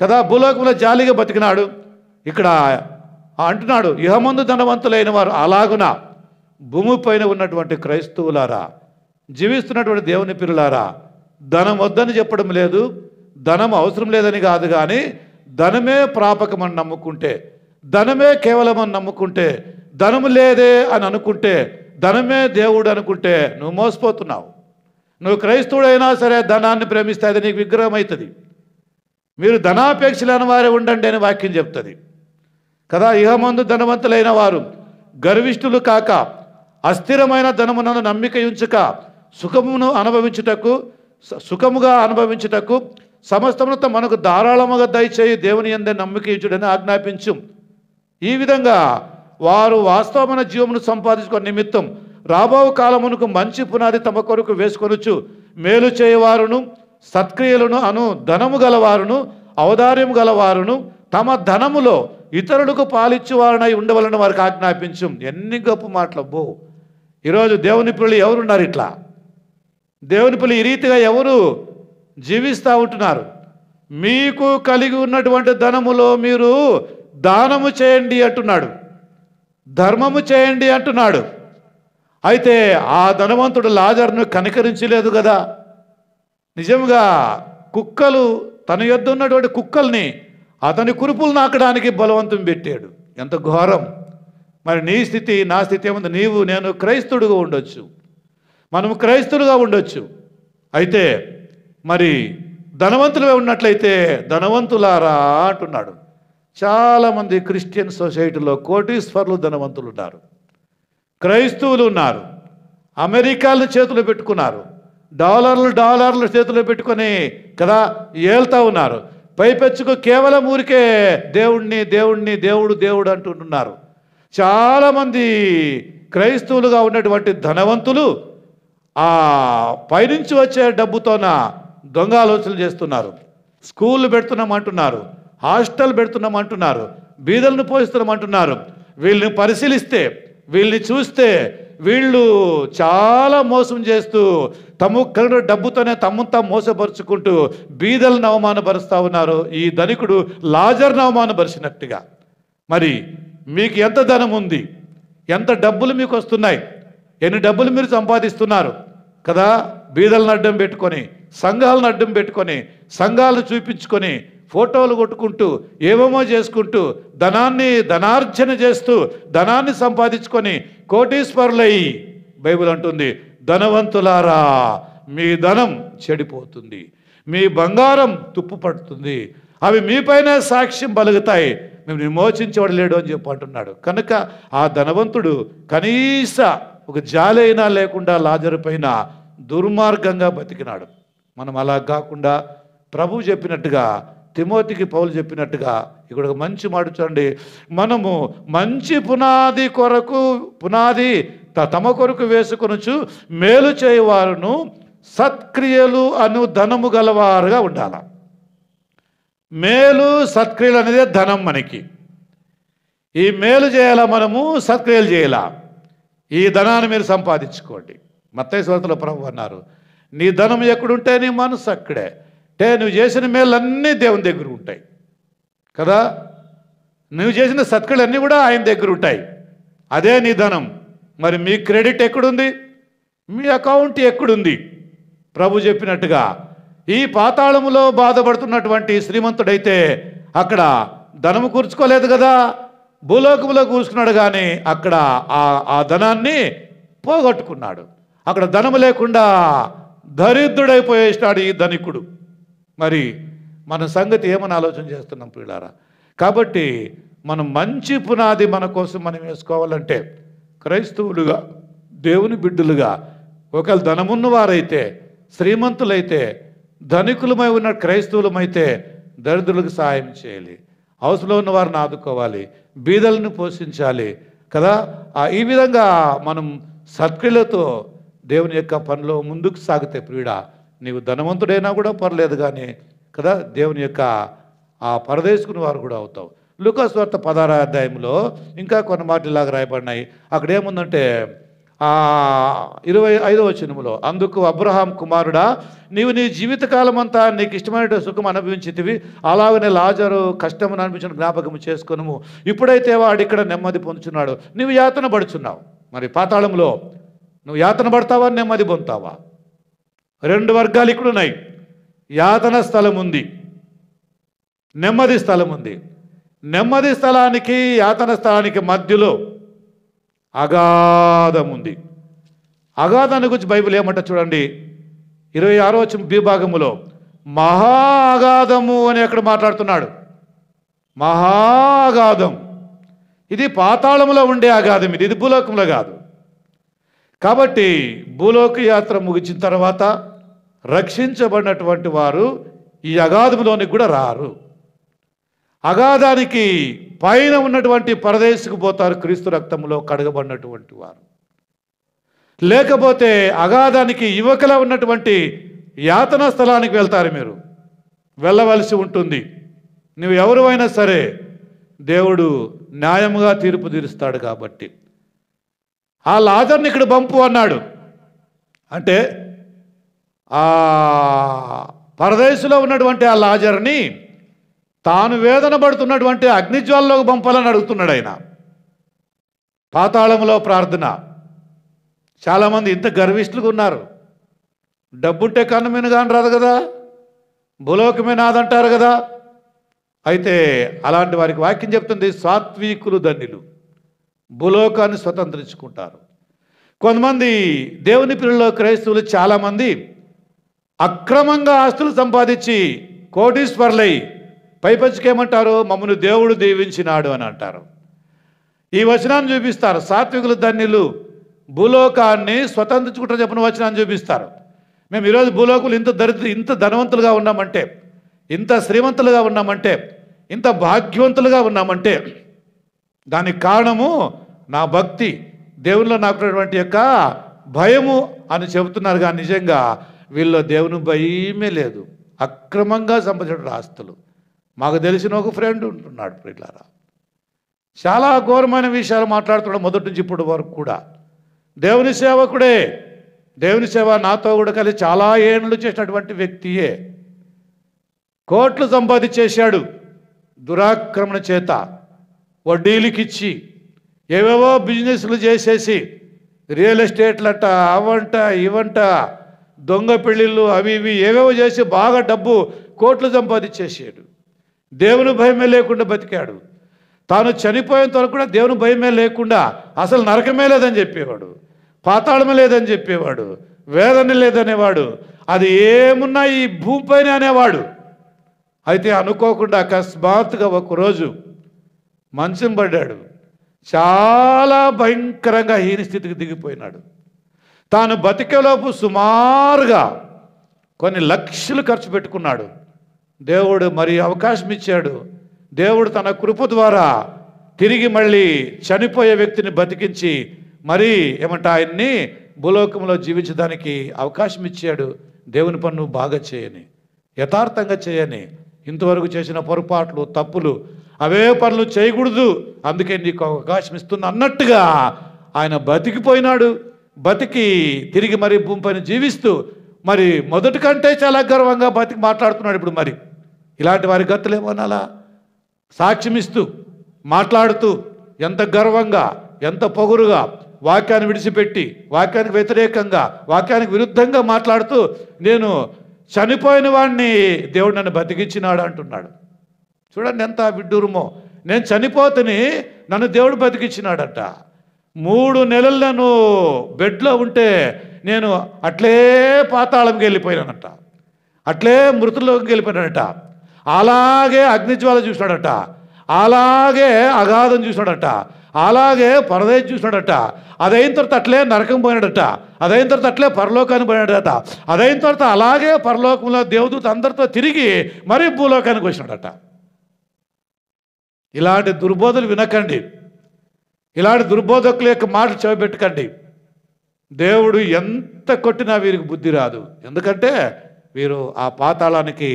కదా భూలోకంలో జాలిగా బతికినాడు ఇక్కడ అంటున్నాడు ఇహమందు ధనవంతులైన వారు అలాగున భూమిపైన ఉన్నటువంటి క్రైస్తవులారా జీవిస్తున్నటువంటి దేవుని పిల్లలారా ధనం వద్దని చెప్పడం లేదు ధనం అవసరం లేదని కాదు కానీ ధనమే ప్రాపకమని నమ్ముకుంటే ధనమే కేవలం అని నమ్ముకుంటే ధనము లేదే అని అనుకుంటే ధనమే దేవుడు అనుకుంటే నువ్వు మోసపోతున్నావు నువ్వు క్రైస్తవుడైనా సరే ధనాన్ని ప్రేమిస్తే అది నీకు విగ్రహం అవుతుంది మీరు ధనాపేక్ష లేని వారే ఉండండి అని వాక్యం చెప్తుంది కదా ఇహమందు ధనవంతులైన వారు గర్విష్ఠులు కాక అస్థిరమైన ధనమునను నమ్మిక ఉంచక సుఖమును అనుభవించుటకు సుఖముగా అనుభవించుటకు సమస్తమునతో మనకు ధారాళముగా దయచేయి దేవుని ఎందే నమ్మిక ఇచ్చుడని ఆజ్ఞాపించు ఈ విధంగా వారు వాస్తవమైన జీవమును సంపాదించుకున్న నిమిత్తం రాబో కాలమునకు మంచి పునాది తమ కొరకు వేసుకొనొచ్చు మేలు చేయవారును సత్క్రియలను అను ధనము గలవారును ఔదార్యము గలవారును తమ ధనములో ఇతరులకు పాలిచ్చేవారనై ఉండవలని వారికి ఆజ్ఞాపించు ఎన్ని గొప్ప మాటలు బో ఈరోజు దేవుని పిల్లలు ఎవరున్నారు ఇట్లా దేవుని పిల్లలు ఈ రీతిగా ఎవరు జీవిస్తూ ఉంటున్నారు మీకు కలిగి ఉన్నటువంటి ధనములో మీరు దానము చేయండి అంటున్నాడు ధర్మము చేయండి అంటున్నాడు అయితే ఆ ధనవంతుడు లాజర్ను కనికరించలేదు కదా నిజంగా కుక్కలు తన యొద్ద ఉన్నటువంటి కుక్కల్ని అతని కురుపులు నాకడానికి బలవంతం పెట్టాడు ఎంత ఘోరం మరి నీ స్థితి నా స్థితి ఏముంది నీవు నేను క్రైస్తుడుగా ఉండొచ్చు మనం క్రైస్తుడుగా ఉండొచ్చు అయితే మరి ధనవంతులే ఉన్నట్లయితే ధనవంతులారా అంటున్నాడు చాలామంది క్రిస్టియన్ సొసైటీలో కోటీశ్వర్లు ధనవంతులు ఉన్నారు క్రైస్తవులు ఉన్నారు అమెరికాలను చేతులు పెట్టుకున్నారు డాలర్లు డాలర్లు చేతులు పెట్టుకొని కదా ఏళ్తా ఉన్నారు పైపెచ్చుకు కేవలం ఊరికే దేవుణ్ణి దేవుణ్ణి దేవుడు దేవుడు అంటుంటున్నారు చాలామంది క్రైస్తవులుగా ఉన్నటువంటి ధనవంతులు ఆ పైనుంచి వచ్చే డబ్బుతోన దొంగ ఆలోచనలు చేస్తున్నారు స్కూళ్ళు పెడుతున్నాం అంటున్నారు హాస్టల్ పెడుతున్నాం అంటున్నారు బీదలను పోషిస్తున్నాం అంటున్నారు వీళ్ళని పరిశీలిస్తే వీళ్ళని చూస్తే వీళ్ళు చాలా మోసం చేస్తూ తమ కలుడు డబ్బుతోనే తమంతా తాము మోసపరుచుకుంటూ బీదలను అవమానపరుస్తూ ఉన్నారు ఈ ధనికుడు లాజర్ను అవమానపరిచినట్టుగా మరి మీకు ఎంత ధనం ఉంది ఎంత డబ్బులు మీకు వస్తున్నాయి ఎన్ని డబ్బులు మీరు సంపాదిస్తున్నారు కదా బీదలను అడ్డం పెట్టుకొని సంఘాలను అడ్డం పెట్టుకొని సంఘాలను చూపించుకొని ఫోటోలు కొట్టుకుంటూ ఏమేమో చేసుకుంటూ ధనాన్ని ధనార్జన చేస్తూ ధనాన్ని సంపాదించుకొని కోటీశ్వరులయ్యి బైబిల్ అంటుంది ధనవంతులారా మీ ధనం చెడిపోతుంది మీ బంగారం తుప్పు పడుతుంది అవి మీపైనే సాక్ష్యం బలుగుతాయి మేము విమోచించబడలేడు లేడు అని చెప్పి అంటున్నాడు కనుక ఆ ధనవంతుడు కనీస ఒక జాలి అయినా లేకుండా లాజరు పైన దుర్మార్గంగా బతికినాడు మనం అలా కాకుండా ప్రభు చెప్పినట్టుగా తిమోతికి పౌలు చెప్పినట్టుగా ఇక్కడ ఒక మంచి మాట చూడండి మనము మంచి పునాది కొరకు పునాది తమ కొరకు వేసుకొనొచ్చు మేలు చేయవారును సత్క్రియలు అను ధనము గలవారుగా ఉండాల మేలు సత్క్రియలు అనేది ధనం మనకి ఈ మేలు చేయాలా మనము సత్క్రియలు చేయాలా ఈ ధనాన్ని మీరు సంపాదించుకోండి మత్తయ్య ప్రభు అన్నారు నీ ధనం ఎక్కడుంటే నీ మనసు అక్కడే అంటే నువ్వు చేసిన మేలన్నీ దేవుని దగ్గర ఉంటాయి కదా నువ్వు చేసిన సత్కళన్నీ కూడా ఆయన దగ్గర ఉంటాయి అదే నీ ధనం మరి మీ క్రెడిట్ ఎక్కడుంది మీ అకౌంట్ ఎక్కడుంది ప్రభు చెప్పినట్టుగా ఈ పాతాళములో బాధపడుతున్నటువంటి శ్రీమంతుడైతే అక్కడ ధనము కూర్చుకోలేదు కదా భూలోకములో కూర్చున్నాడు కానీ అక్కడ ఆ ఆ ధనాన్ని పోగొట్టుకున్నాడు అక్కడ ధనము లేకుండా దరిద్రుడైపోయేసినాడు ఈ ధనికుడు మరి మన సంగతి ఏమని ఆలోచన చేస్తున్నాం పిల్లారా కాబట్టి మనం మంచి పునాది మన కోసం మనం వేసుకోవాలంటే క్రైస్తవులుగా దేవుని బిడ్డలుగా ఒకవేళ ధనమున్నవారైతే శ్రీమంతులైతే ధనికులమై ఉన్న క్రైస్తవులమైతే దరిద్రులకు సహాయం చేయాలి హౌస్లో ఉన్న వారిని ఆదుకోవాలి బీదలను పోషించాలి కదా ఈ విధంగా మనం సత్క్రియలతో దేవుని యొక్క పనిలో ముందుకు సాగితే ప్రీడ నీవు ధనవంతుడైనా కూడా పర్లేదు కానీ కదా దేవుని యొక్క ఆ పరదేశుకుని వారు కూడా అవుతావు వార్త పదార అధ్యాయంలో ఇంకా కొన్ని మాటలు ఇలాగ రాయబడినాయి అక్కడ ఏముందంటే ఇరవై ఐదవ చినుములో అందుకు అబ్రహాం కుమారుడా నీవు నీ జీవితకాలం అంతా నీకు ఇష్టమైన సుఖం అనుభవించితివి అలాగనే లాజరు కష్టమని అనిపించిన జ్ఞాపకం చేసుకును ఇప్పుడైతే వాడు ఇక్కడ నెమ్మది పొందుచున్నాడు నువ్వు యాతన పడుచున్నావు మరి పాతాళంలో నువ్వు యాతన పడతావా నెమ్మది పొందుతావా రెండు వర్గాలు ఇక్కడ ఉన్నాయి యాతన స్థలం ఉంది నెమ్మది స్థలం ఉంది నెమ్మది స్థలానికి యాతన స్థలానికి మధ్యలో అగాధం ఉంది అగాధాన్ని గురించి బైబిల్ ఏమంట చూడండి ఇరవై ఆరో విభాగములో మహా అగాధము అని అక్కడ మాట్లాడుతున్నాడు అగాధం ఇది పాతాళంలో ఉండే అగాధం ఇది ఇది భూలోకంలో కాదు కాబట్టి భూలోక యాత్ర ముగిచిన తర్వాత రక్షించబడినటువంటి వారు ఈ అగాధములోనికి కూడా రారు అగాధానికి పైన ఉన్నటువంటి పరదేశకు పోతారు క్రీస్తు రక్తంలో కడగబడినటువంటి వారు లేకపోతే అగాధానికి యువకలా ఉన్నటువంటి యాతన స్థలానికి వెళ్తారు మీరు వెళ్ళవలసి ఉంటుంది నువ్వు ఎవరు అయినా సరే దేవుడు న్యాయముగా తీర్పు తీరుస్తాడు కాబట్టి ఆ లాజర్ని ఇక్కడ పంపు అన్నాడు అంటే ఆ పరదేశంలో ఉన్నటువంటి ఆ లాజర్ని తాను వేదన పడుతున్నటువంటి అగ్నిజ్వాలలోకి పంపాలని అడుగుతున్నాడు ఆయన పాతాళంలో ప్రార్థన చాలామంది ఇంత గర్విష్ఠులుగా ఉన్నారు డబ్బుంటే మీను కాని రాదు కదా భూలోకమీనాథ్ అంటారు కదా అయితే అలాంటి వారికి వాక్యం చెప్తుంది సాత్వికులు ధన్యులు భూలోకాన్ని స్వతంత్రించుకుంటారు కొంతమంది దేవుని పిల్లల్లో క్రైస్తవులు చాలామంది అక్రమంగా ఆస్తులు సంపాదించి కోటీశ్వర్లై పైపంచుకేమంటారు మమ్మల్ని దేవుడు దీవించినాడు అని అంటారు ఈ వచనాన్ని చూపిస్తారు సాత్వికులు ధన్యులు భూలోకాన్ని స్వతంత్రించుకుంటారు చెప్పిన వచనాన్ని చూపిస్తారు మేము ఈరోజు భూలోకులు ఇంత దరిద్ర ఇంత ధనవంతులుగా ఉన్నామంటే ఇంత శ్రీమంతులుగా ఉన్నామంటే ఇంత భాగ్యవంతులుగా ఉన్నామంటే దానికి కారణము నా భక్తి దేవుల్లో నాకున్నటువంటి యొక్క భయము అని చెబుతున్నారు కానీ నిజంగా వీళ్ళు దేవుని భయమే లేదు అక్రమంగా సంపాదించడం ఆస్తులు మాకు తెలిసిన ఒక ఫ్రెండ్ ఉంటున్నాడు ప్రిల్లారా చాలా ఘోరమైన విషయాలు మాట్లాడుతున్నాడు మొదటి నుంచి ఇప్పటి వరకు కూడా దేవుని సేవకుడే దేవుని సేవ నాతో కూడా కలిసి చాలా ఏనులు చేసినటువంటి వ్యక్తియే కోట్లు సంపాదించేశాడు దురాక్రమణ చేత వడ్డీలకిచ్చి ఏవేవో బిజినెస్లు చేసేసి రియల్ ఎస్టేట్లట అవంట ఇవంట దొంగ పెళ్ళిళ్ళు అవి ఇవి ఏవేవో చేసి బాగా డబ్బు కోట్లు సంపాదించేసాడు దేవుని భయమే లేకుండా బతికాడు తాను చనిపోయిన తను కూడా దేవుని భయమే లేకుండా అసలు నరకమే లేదని చెప్పేవాడు పాతాళమే లేదని చెప్పేవాడు వేదన లేదనేవాడు అది ఏమున్నా ఈ భూమిపైనే అనేవాడు అయితే అనుకోకుండా అకస్మాత్తుగా ఒకరోజు మంచం పడ్డాడు చాలా భయంకరంగా హీన స్థితికి దిగిపోయినాడు తాను బతికేలోపు సుమారుగా కొన్ని లక్షలు ఖర్చు పెట్టుకున్నాడు దేవుడు మరి అవకాశం ఇచ్చాడు దేవుడు తన కృప ద్వారా తిరిగి మళ్ళీ చనిపోయే వ్యక్తిని బతికించి మరి ఏమంట ఆయన్ని భూలోకంలో జీవించడానికి అవకాశం ఇచ్చాడు దేవుని పన్ను బాగా చేయని యథార్థంగా చేయని ఇంతవరకు చేసిన పొరపాట్లు తప్పులు అవే పనులు చేయకూడదు అందుకే నీకు అవకాశం ఇస్తుంది అన్నట్టుగా ఆయన బతికిపోయినాడు బతికి తిరిగి మరి భూమి పైన జీవిస్తూ మరి మొదటి కంటే చాలా గర్వంగా బతికి మాట్లాడుతున్నాడు ఇప్పుడు మరి ఇలాంటి వారి సాక్ష్యం సాక్ష్యమిస్తూ మాట్లాడుతూ ఎంత గర్వంగా ఎంత పొగురుగా వాక్యాన్ని విడిచిపెట్టి వాక్యానికి వ్యతిరేకంగా వాక్యానికి విరుద్ధంగా మాట్లాడుతూ నేను చనిపోయిన వాడిని దేవుడు నన్ను బతికించినాడు అంటున్నాడు చూడండి ఎంత విడ్డూరమో నేను చనిపోతని నన్ను దేవుడు బతికిచ్చినాడట మూడు నెలలు నన్ను బెడ్లో ఉంటే నేను అట్లే పాతాళంకి వెళ్ళిపోయినానట అట్లే మృతుల్లోకి వెళ్ళిపోయినాడట అలాగే అగ్నిజ్వాల చూసినాడట అలాగే అగాధం చూసినాడట అలాగే పరదయం చూసినాడట అదైన తర్వాత అట్లే నరకం పోయినాడట అదైన తర్వాత అట్లే పరలోకానికి పోయినాడట అదైన తర్వాత అలాగే పరలోకంలో దేవదూత అందరితో తిరిగి మరీ భూలోకానికి వచ్చినాడట ఇలాంటి దుర్బోధలు వినకండి ఇలాంటి దుర్బోధకుల యొక్క మాటలు చవిపెట్టకండి దేవుడు ఎంత కొట్టినా వీరికి బుద్ధి రాదు ఎందుకంటే వీరు ఆ పాతాళానికి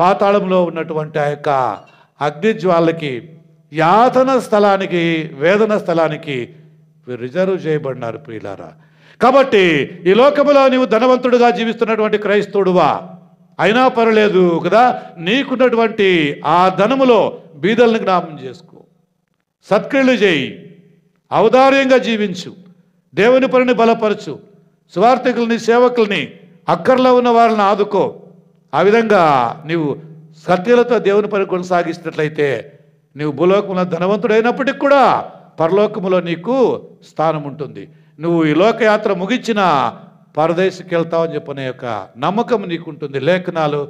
పాతాళంలో ఉన్నటువంటి ఆ యొక్క అగ్నిజ్వాలకి యాతన స్థలానికి వేదన స్థలానికి రిజర్వ్ చేయబడినారు ప్రియులారా కాబట్టి ఈ లోకంలో నీవు ధనవంతుడుగా జీవిస్తున్నటువంటి క్రైస్తవుడువా అయినా పర్వాలేదు కదా నీకున్నటువంటి ఆ ధనములో బీదల్ని జ్ఞాపం చేసుకో సత్క్రియలు చేయి అవధార్యంగా జీవించు దేవుని పనిని బలపరచు స్వార్థికులని సేవకుల్ని అక్కర్లో ఉన్న వారిని ఆదుకో ఆ విధంగా నీవు సత్యలతో దేవుని పని కొనసాగిస్తున్నట్లయితే నీవు భూలోకంలో ధనవంతుడైనప్పటికి కూడా పరలోకములో నీకు స్థానం ఉంటుంది నువ్వు ఈ లోకయాత్ర ముగించిన పరదేశికి వెళ్తావని చెప్పిన యొక్క నమ్మకం నీకుంటుంది లేఖనాలు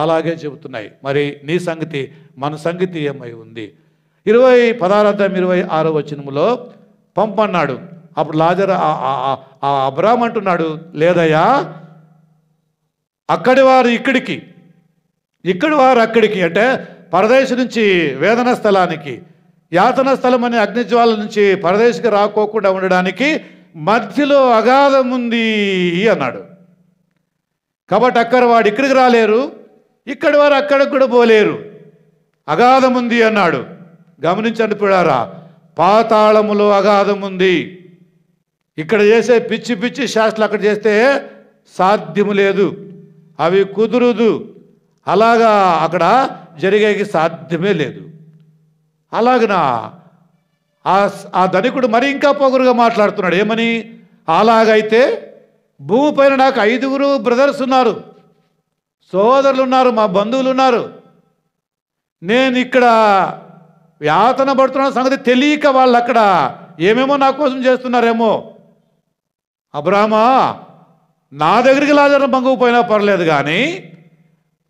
అలాగే చెబుతున్నాయి మరి నీ సంగతి మన సంగతి ఏమై ఉంది ఇరవై పదార్థం ఇరవై ఆరో వచనములో పంపన్నాడు అప్పుడు లాజర్ అబ్రామ్ అంటున్నాడు లేదయ్యా అక్కడి వారు ఇక్కడికి ఇక్కడి వారు అక్కడికి అంటే పరదేశ నుంచి వేదన స్థలానికి యాతన స్థలం అనే అగ్నిజ్వాల నుంచి పరదేశికి రాకోకుండా ఉండడానికి మధ్యలో అగాధం ఉంది అన్నాడు కాబట్టి అక్కడ వాడు ఇక్కడికి రాలేరు ఇక్కడి వారు అక్కడికి కూడా పోలేరు అగాధం ఉంది అన్నాడు గమనించండి పిడారా పాతాళములో అగాధం ఉంది ఇక్కడ చేసే పిచ్చి పిచ్చి శాస్త్రలు అక్కడ చేస్తే సాధ్యము లేదు అవి కుదురుదు అలాగా అక్కడ జరిగేకి సాధ్యమే లేదు అలాగనా ఆ ఆ ధనికుడు మరి ఇంకా పొగరుగా మాట్లాడుతున్నాడు ఏమని అలాగైతే భూమి పైన నాకు ఐదుగురు బ్రదర్స్ ఉన్నారు సోదరులు ఉన్నారు మా బంధువులు ఉన్నారు నేను ఇక్కడ యాతన పడుతున్న సంగతి తెలియక వాళ్ళు అక్కడ ఏమేమో నా కోసం చేస్తున్నారేమో అబ్రామా నా దగ్గరికి లాజర్ను పంపకపోయినా పర్లేదు కానీ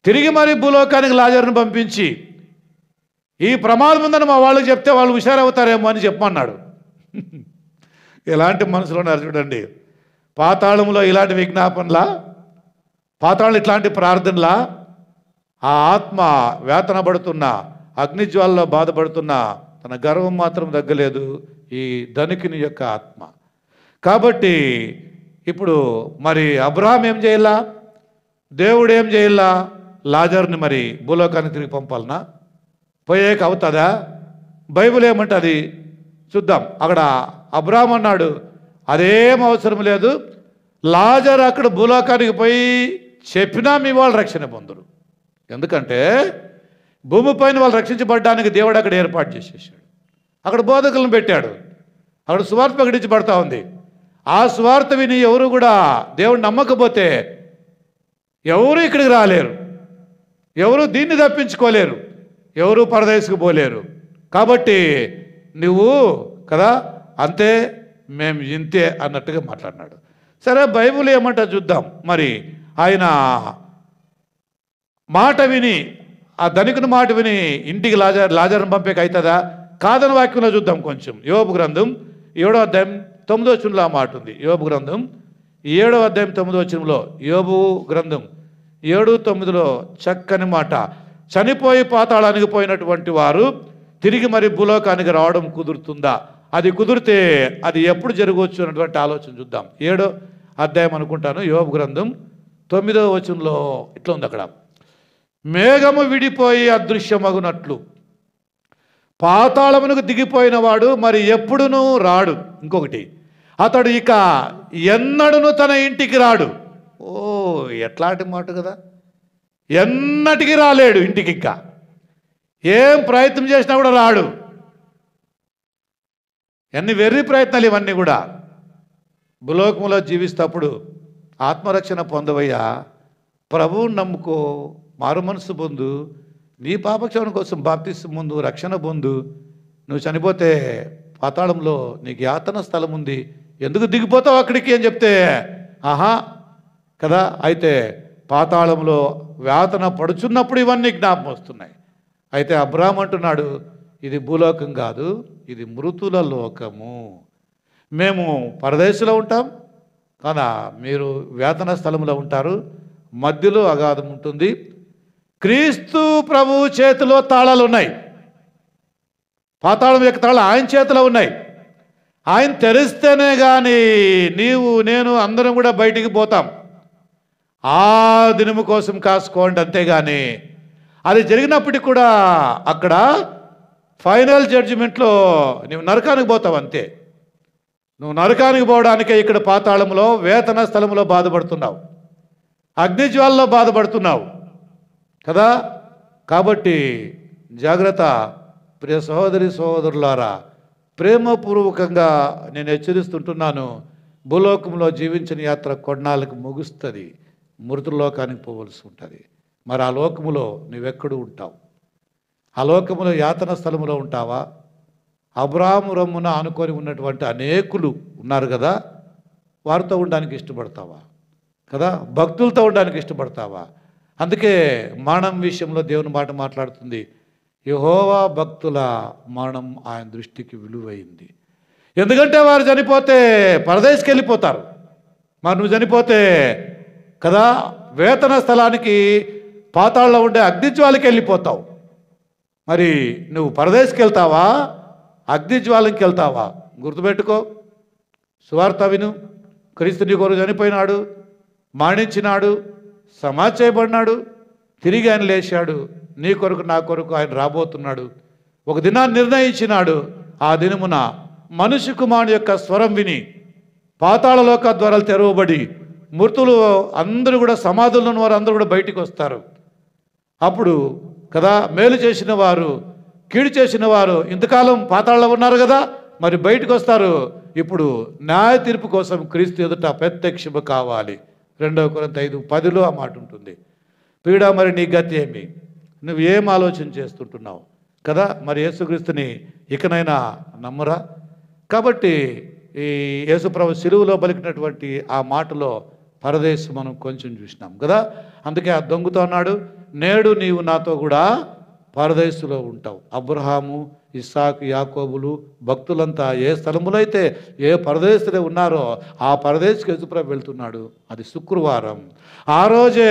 తిరిగి మరి భూలోకానికి లాజర్ను పంపించి ఈ ప్రమాదం ఉందని మా వాళ్ళకి చెప్తే వాళ్ళు హుషారవుతారేమో అని చెప్పమన్నాడు [laughs] ఎలాంటి మనసులో ఉన్నారు చూడండి పాతాళంలో ఇలాంటి విజ్ఞాపనలా పాతాళం ఇట్లాంటి ప్రార్థనలా ఆ ఆత్మ వేతనబడుతున్న అగ్నిజ్వాలలో బాధపడుతున్న తన గర్వం మాత్రం తగ్గలేదు ఈ ధనికిని యొక్క ఆత్మ కాబట్టి ఇప్పుడు మరి అబ్రహాం ఏం చేయాలా దేవుడు ఏం చేయాలా లాజర్ని మరి భూలోకానికి తిరిగి పంపాలనా పోయేక అవుతుందా బైబుల్ ఏమంటుంది చూద్దాం అక్కడ అబ్రామ్ అన్నాడు అదేం అవసరం లేదు లాజర్ అక్కడ భూలోకానికి పోయి చెప్పినా మీ వాళ్ళు రక్షణ పొందరు ఎందుకంటే భూమిపైన వాళ్ళు రక్షించబడడానికి దేవుడు అక్కడ ఏర్పాటు చేసేసాడు అక్కడ బోధకులను పెట్టాడు అక్కడ స్వార్థ ప్రకటించబడతా ఉంది ఆ స్వార్థ విని ఎవరు కూడా దేవుడు నమ్మకపోతే ఎవరు ఇక్కడికి రాలేరు ఎవరు దీన్ని తప్పించుకోలేరు ఎవరు పరదేశకు పోలేరు కాబట్టి నువ్వు కదా అంతే మేము ఇంతే అన్నట్టుగా మాట్లాడినాడు సరే బైబుల్ ఏమంట చూద్దాం మరి ఆయన మాట విని ఆ ధనికుని మాట విని ఇంటికి లాజర్ లాజర్ని పంపేకి అవుతుందా కాదని వాక్యంలో చూద్దాం కొంచెం యోబు గ్రంథం ఏడో అధ్యాయం తొమ్మిదో చిన్లో మాట ఉంది యోబు గ్రంథం ఏడో అధ్యాయం తొమ్మిదో చిన్లో యోబు గ్రంథం ఏడు తొమ్మిదిలో చక్కని మాట చనిపోయి పాతాళానికి పోయినటువంటి వారు తిరిగి మరి భూలోకానికి రావడం కుదురుతుందా అది కుదిరితే అది ఎప్పుడు జరగవచ్చు అన్నటువంటి ఆలోచన చూద్దాం ఏడో అధ్యాయం అనుకుంటాను యోగ గ్రంథం తొమ్మిదో వచనంలో ఇట్లా ఉంది అక్కడ మేఘము విడిపోయి అదృశ్యమగునట్లు పాతాళమునకు దిగిపోయిన వాడు మరి ఎప్పుడునూ రాడు ఇంకొకటి అతడు ఇక ఎన్నడును తన ఇంటికి రాడు ఓ ఎట్లాంటి మాట కదా ఎన్నటికి రాలేడు ఇంటికి ఇంకా ఏం ప్రయత్నం చేసినా కూడా రాడు ఎన్ని వెర్రి ప్రయత్నాలు ఇవన్నీ కూడా భూలోకంలో జీవిస్తప్పుడు ఆత్మరక్షణ పొందవయ్యా ప్రభువు నమ్ముకో మారు మనసు పొందు నీ పాపక్షమణ కోసం బాప్తిస్తు ముందు రక్షణ పొందు నువ్వు చనిపోతే పాతాళంలో నీకు యాతన స్థలం ఉంది ఎందుకు దిగిపోతావు అక్కడికి అని చెప్తే ఆహా కదా అయితే పాతాళంలో వేతన పడుచున్నప్పుడు ఇవన్నీ జ్ఞాపం వస్తున్నాయి అయితే అబ్రాహం అంటున్నాడు ఇది భూలోకం కాదు ఇది మృతుల లోకము మేము పరదేశంలో ఉంటాం కదా మీరు వేతన స్థలంలో ఉంటారు మధ్యలో అగాధం ఉంటుంది క్రీస్తు ప్రభు చేతిలో తాళాలు ఉన్నాయి పాతాళం యొక్క తాళాలు ఆయన చేతిలో ఉన్నాయి ఆయన తెరిస్తేనే కానీ నీవు నేను అందరం కూడా బయటికి పోతాం ఆ దినము కోసం కాసుకోండి అంతేగాని అది జరిగినప్పటికి కూడా అక్కడ ఫైనల్ జడ్జిమెంట్లో నువ్వు నరకానికి పోతావు అంతే నువ్వు నరకానికి పోవడానికే ఇక్కడ పాతాళంలో వేతన స్థలంలో బాధపడుతున్నావు అగ్నిజ్వాలలో బాధపడుతున్నావు కదా కాబట్టి జాగ్రత్త ప్రియ సహోదరి సహోదరులారా ప్రేమపూర్వకంగా నేను హెచ్చరిస్తుంటున్నాను భూలోకంలో జీవించిన యాత్ర కొన్నాళ్ళకి ముగుస్తుంది మృతుల్లోకానికి పోవలసి ఉంటుంది మరి ఆ లోకములో నువ్వెక్కడు ఉంటావు ఆ లోకములో యాతన స్థలములో ఉంటావా అబ్రాహం రమ్మున అనుకొని ఉన్నటువంటి అనేకులు ఉన్నారు కదా వారితో ఉండడానికి ఇష్టపడతావా కదా భక్తులతో ఉండడానికి ఇష్టపడతావా అందుకే మరణం విషయంలో దేవుని మాట మాట్లాడుతుంది యహోవా భక్తుల మరణం ఆయన దృష్టికి విలువైంది ఎందుకంటే వారు చనిపోతే పరదేశ్కి వెళ్ళిపోతారు మరి నువ్వు చనిపోతే కదా వేతన స్థలానికి పాతాళ్ళ ఉండే అగ్నిజ్వాలకి వెళ్ళిపోతావు మరి నువ్వు పరదేశ్కి వెళ్తావా అగ్నిజ్వాలంకి వెళ్తావా గుర్తుపెట్టుకో సువార్త విను క్రీస్తుని కొరకు చనిపోయినాడు మాణించినాడు సమాజ్ చేయబడినాడు తిరిగి ఆయన లేచాడు నీ కొరకు నా కొరకు ఆయన రాబోతున్నాడు ఒక దినాన్ని నిర్ణయించినాడు ఆ దినమున మనుషు కుమారుని యొక్క స్వరం విని పాతాళలోక ద్వారాలు తెరవబడి మృతులు అందరూ కూడా సమాధుల్లో ఉన్న వారు అందరూ కూడా బయటికి వస్తారు అప్పుడు కదా మేలు చేసిన వారు కీడు చేసిన వారు ఇంతకాలం పాతాళ్ళ ఉన్నారు కదా మరి బయటకు వస్తారు ఇప్పుడు న్యాయ తీర్పు కోసం క్రీస్తు ఎదుట ప్రత్యక్షము కావాలి రెండవ కొరంత ఐదు పదిలో ఆ మాట ఉంటుంది పీడ మరి నీ గతి ఏమి నువ్వు ఏం ఆలోచన చేస్తుంటున్నావు కదా మరి యేసుక్రీస్తుని ఇకనైనా నమ్మరా కాబట్టి ఈ యేసుప్రభు సిలువులో పలికినటువంటి ఆ మాటలో పరదేశం మనం కొంచెం చూసినాం కదా అందుకే ఆ దొంగతో అన్నాడు నేడు నీవు నాతో కూడా పరదేశులో ఉంటావు అబ్రహాము ఇస్సాకు యాకోబులు భక్తులంతా ఏ స్థలములైతే ఏ పరదేశులే ఉన్నారో ఆ పరదేశకు ఎదుపురా వెళ్తున్నాడు అది శుక్రవారం ఆ రోజే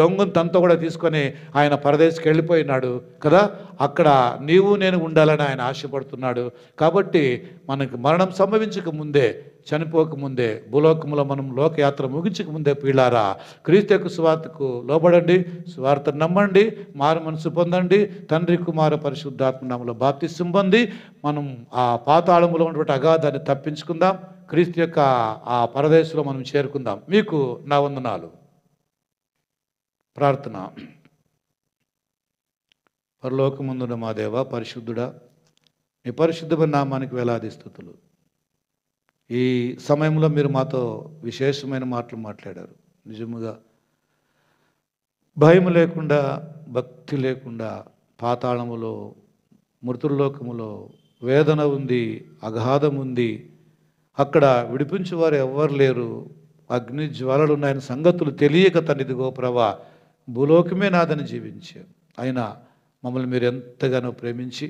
దొంగను తనతో కూడా తీసుకొని ఆయన పరదేశకు వెళ్ళిపోయినాడు కదా అక్కడ నీవు నేను ఉండాలని ఆయన ఆశపడుతున్నాడు కాబట్టి మనకు మరణం సంభవించక ముందే చనిపోకముందే భూలోకములో మనం లోకయాత్ర ముగించక పీలారా పీళ్ళారా యొక్క స్వార్థకు లోబడండి స్వార్థ నమ్మండి మారు మనసు పొందండి తండ్రి కుమార పరిశుద్ధాత్మ నామలో బాప్తిస్వం పొంది మనం ఆ పాతాళములో ఉన్నటువంటి అగాధాన్ని తప్పించుకుందాం క్రీస్తు యొక్క ఆ పరదేశంలో మనం చేరుకుందాం మీకు నా వందనాలు ప్రార్థన పరలోకముందున మా దేవ పరిశుద్ధుడా నీ పరిశుద్ధమైన నామానికి వేలాది స్థుతులు ఈ సమయంలో మీరు మాతో విశేషమైన మాటలు మాట్లాడారు నిజముగా భయం లేకుండా భక్తి లేకుండా పాతాళములో మృతుల్లోకములో వేదన ఉంది అగాధం ఉంది అక్కడ విడిపించేవారు ఎవ్వరు లేరు అగ్ని జ్వాలలు ఉన్నాయని సంగతులు తెలియక తనిదిగో ప్రభా భూలోకమే నాదని జీవించాం అయినా మమ్మల్ని మీరు ఎంతగానో ప్రేమించి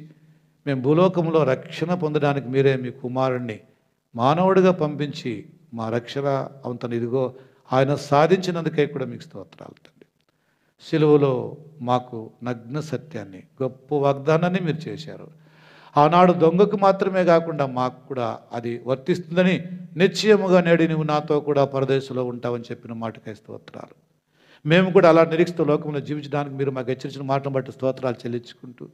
మేము భూలోకంలో రక్షణ పొందడానికి మీరే మీ కుమారుణ్ణి మానవుడిగా పంపించి మా రక్షణ అవంతను ఇదిగో ఆయన సాధించినందుకై కూడా మీకు స్తోత్రాలు తండ్రి సిలువలో మాకు నగ్న సత్యాన్ని గొప్ప వాగ్దానాన్ని మీరు చేశారు ఆనాడు దొంగకు మాత్రమే కాకుండా మాకు కూడా అది వర్తిస్తుందని నిశ్చయముగా నేడు నువ్వు నాతో కూడా పరదేశంలో ఉంటావని చెప్పిన మాటకై స్తోత్రాలు మేము కూడా అలా నిరీక్షిస్తూ లోకంలో జీవించడానికి మీరు మాకు హెచ్చరించిన మాటను బట్టి స్తోత్రాలు చెల్లించుకుంటూ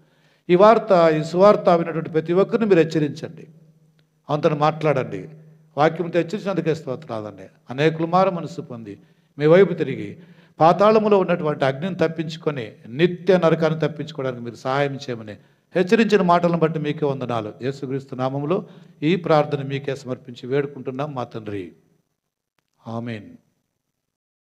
ఈ వార్త ఈ సువార్త వినటువంటి ప్రతి ఒక్కరిని మీరు హెచ్చరించండి అంతను మాట్లాడండి వాక్యం తెచ్చినందుకే స్తోత్రాలండి అనేకులు మార మనసు పొంది మీ వైపు తిరిగి పాతాళములో ఉన్నటువంటి అగ్నిని తప్పించుకొని నిత్య నరకాన్ని తప్పించుకోవడానికి మీరు సహాయం చేయమని హెచ్చరించిన మాటలను బట్టి మీకే వందనాలు యేసుక్రీస్తు నామంలో ఈ ప్రార్థన మీకే సమర్పించి వేడుకుంటున్నాం మా తండ్రి ఆమెన్